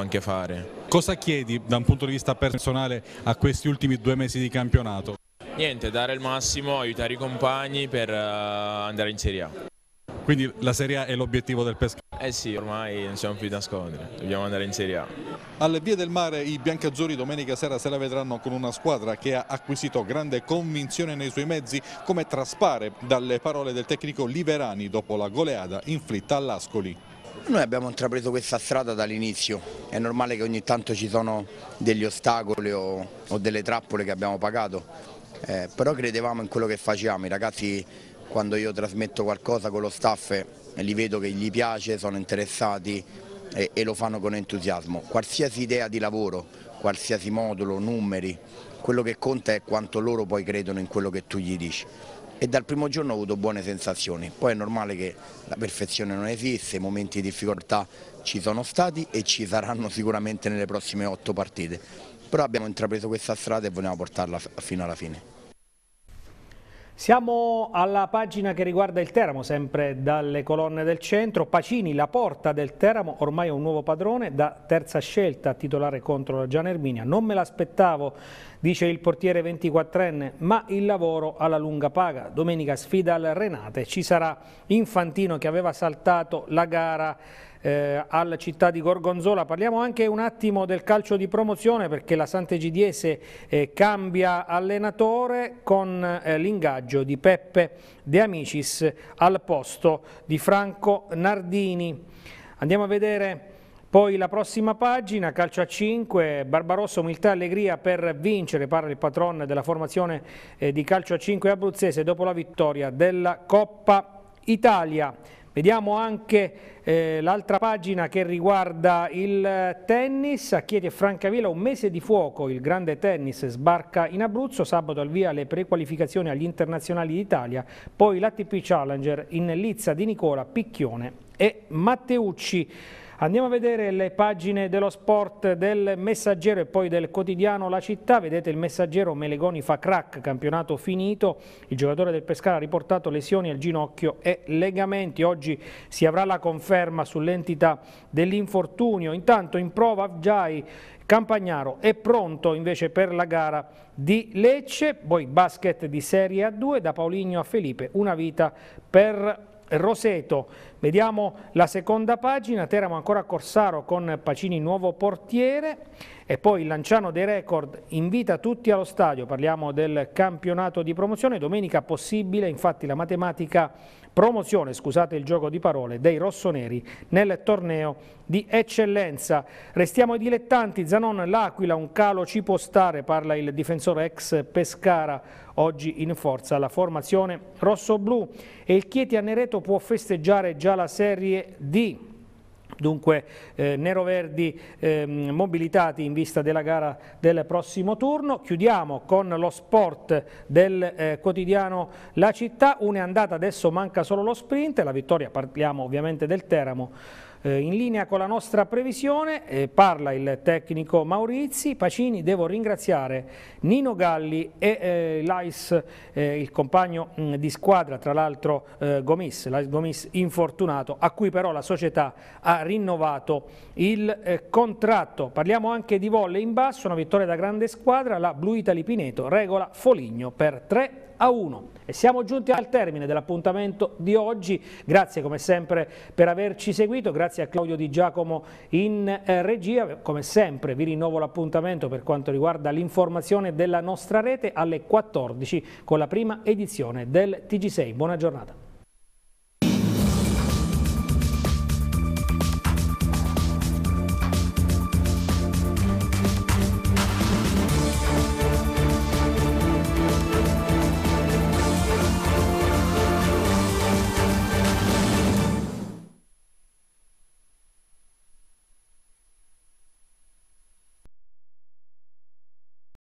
anche fare. Cosa chiedi da un punto di vista personale a questi ultimi due mesi di campionato? Niente, dare il massimo, aiutare i compagni per eh, andare in Serie A. Quindi la Serie A è l'obiettivo del Pescara? Eh sì, ormai non siamo più da nascondere, dobbiamo andare in Serie A. Alle vie del mare i biancazzurri domenica sera se la vedranno con una squadra che ha acquisito grande convinzione nei suoi mezzi, come traspare dalle parole del tecnico Liberani dopo la goleada inflitta all'Ascoli. Noi abbiamo intrapreso questa strada dall'inizio, è normale che ogni tanto ci sono degli ostacoli o, o delle trappole che abbiamo pagato, eh, però credevamo in quello che facevamo, i ragazzi quando io trasmetto qualcosa con lo staff eh, li vedo che gli piace, sono interessati e, e lo fanno con entusiasmo. Qualsiasi idea di lavoro, qualsiasi modulo, numeri, quello che conta è quanto loro poi credono in quello che tu gli dici e dal primo giorno ho avuto buone sensazioni. Poi è normale che la perfezione non esiste, momenti di difficoltà ci sono stati e ci saranno sicuramente nelle prossime otto partite però abbiamo intrapreso questa strada e vogliamo portarla fino alla fine. Siamo alla pagina che riguarda il Teramo, sempre dalle colonne del centro. Pacini, la porta del Teramo, ormai è un nuovo padrone, da terza scelta a titolare contro la Gian Erminia. Non me l'aspettavo, dice il portiere 24enne, ma il lavoro alla lunga paga. Domenica sfida al Renate, ci sarà Infantino che aveva saltato la gara eh, alla città di Gorgonzola. Parliamo anche un attimo del calcio di promozione perché la Sant'Egidiese eh, cambia allenatore con eh, l'ingaggio di Peppe De Amicis al posto di Franco Nardini. Andiamo a vedere... Poi la prossima pagina, calcio a 5, Barbarossa, umiltà e allegria per vincere, parla il patron della formazione eh, di calcio a 5 abruzzese dopo la vittoria della Coppa Italia. Vediamo anche eh, l'altra pagina che riguarda il tennis, a Chieti e Francavilla un mese di fuoco, il grande tennis sbarca in Abruzzo, sabato al via le prequalificazioni agli internazionali d'Italia, poi l'ATP Challenger in Lizza di Nicola, Picchione e Matteucci. Andiamo a vedere le pagine dello sport del Messaggero e poi del quotidiano La Città. Vedete il Messaggero Melegoni fa crack, campionato finito. Il giocatore del Pescara ha riportato lesioni al ginocchio e legamenti. Oggi si avrà la conferma sull'entità dell'infortunio. Intanto in prova Giai Campagnaro è pronto invece per la gara di Lecce, poi basket di Serie A2 da Paulinho a Felipe, una vita per Roseto. Vediamo la seconda pagina, Teramo ancora Corsaro con Pacini nuovo portiere e poi il Lanciano dei Record invita tutti allo stadio, parliamo del campionato di promozione, domenica possibile infatti la matematica promozione, scusate il gioco di parole, dei rossoneri nel torneo di eccellenza. Restiamo ai dilettanti, Zanon L'Aquila, un calo ci può stare, parla il difensore ex Pescara, oggi in forza la formazione rosso-blu e il Chieti a Nereto può festeggiare già la Serie D dunque eh, nero-verdi eh, mobilitati in vista della gara del prossimo turno. Chiudiamo con lo sport del eh, quotidiano La Città, andata, adesso manca solo lo sprint, la vittoria parliamo ovviamente del Teramo eh, in linea con la nostra previsione eh, parla il tecnico Maurizi, Pacini devo ringraziare Nino Galli e eh, Lais, eh, il compagno mh, mm, di squadra, tra l'altro eh, Gomis, Lais Gomis infortunato, a cui però la società ha rinnovato il eh, contratto. Parliamo anche di volle in basso, una vittoria da grande squadra, la Blu Italy Pineto regola Foligno per 3 a 1. E siamo giunti al termine dell'appuntamento di oggi, grazie come sempre per averci seguito, grazie a Claudio Di Giacomo in eh, regia, come sempre vi rinnovo l'appuntamento per quanto riguarda l'informazione della nostra rete alle 14 con la prima edizione del TG6. Buona giornata.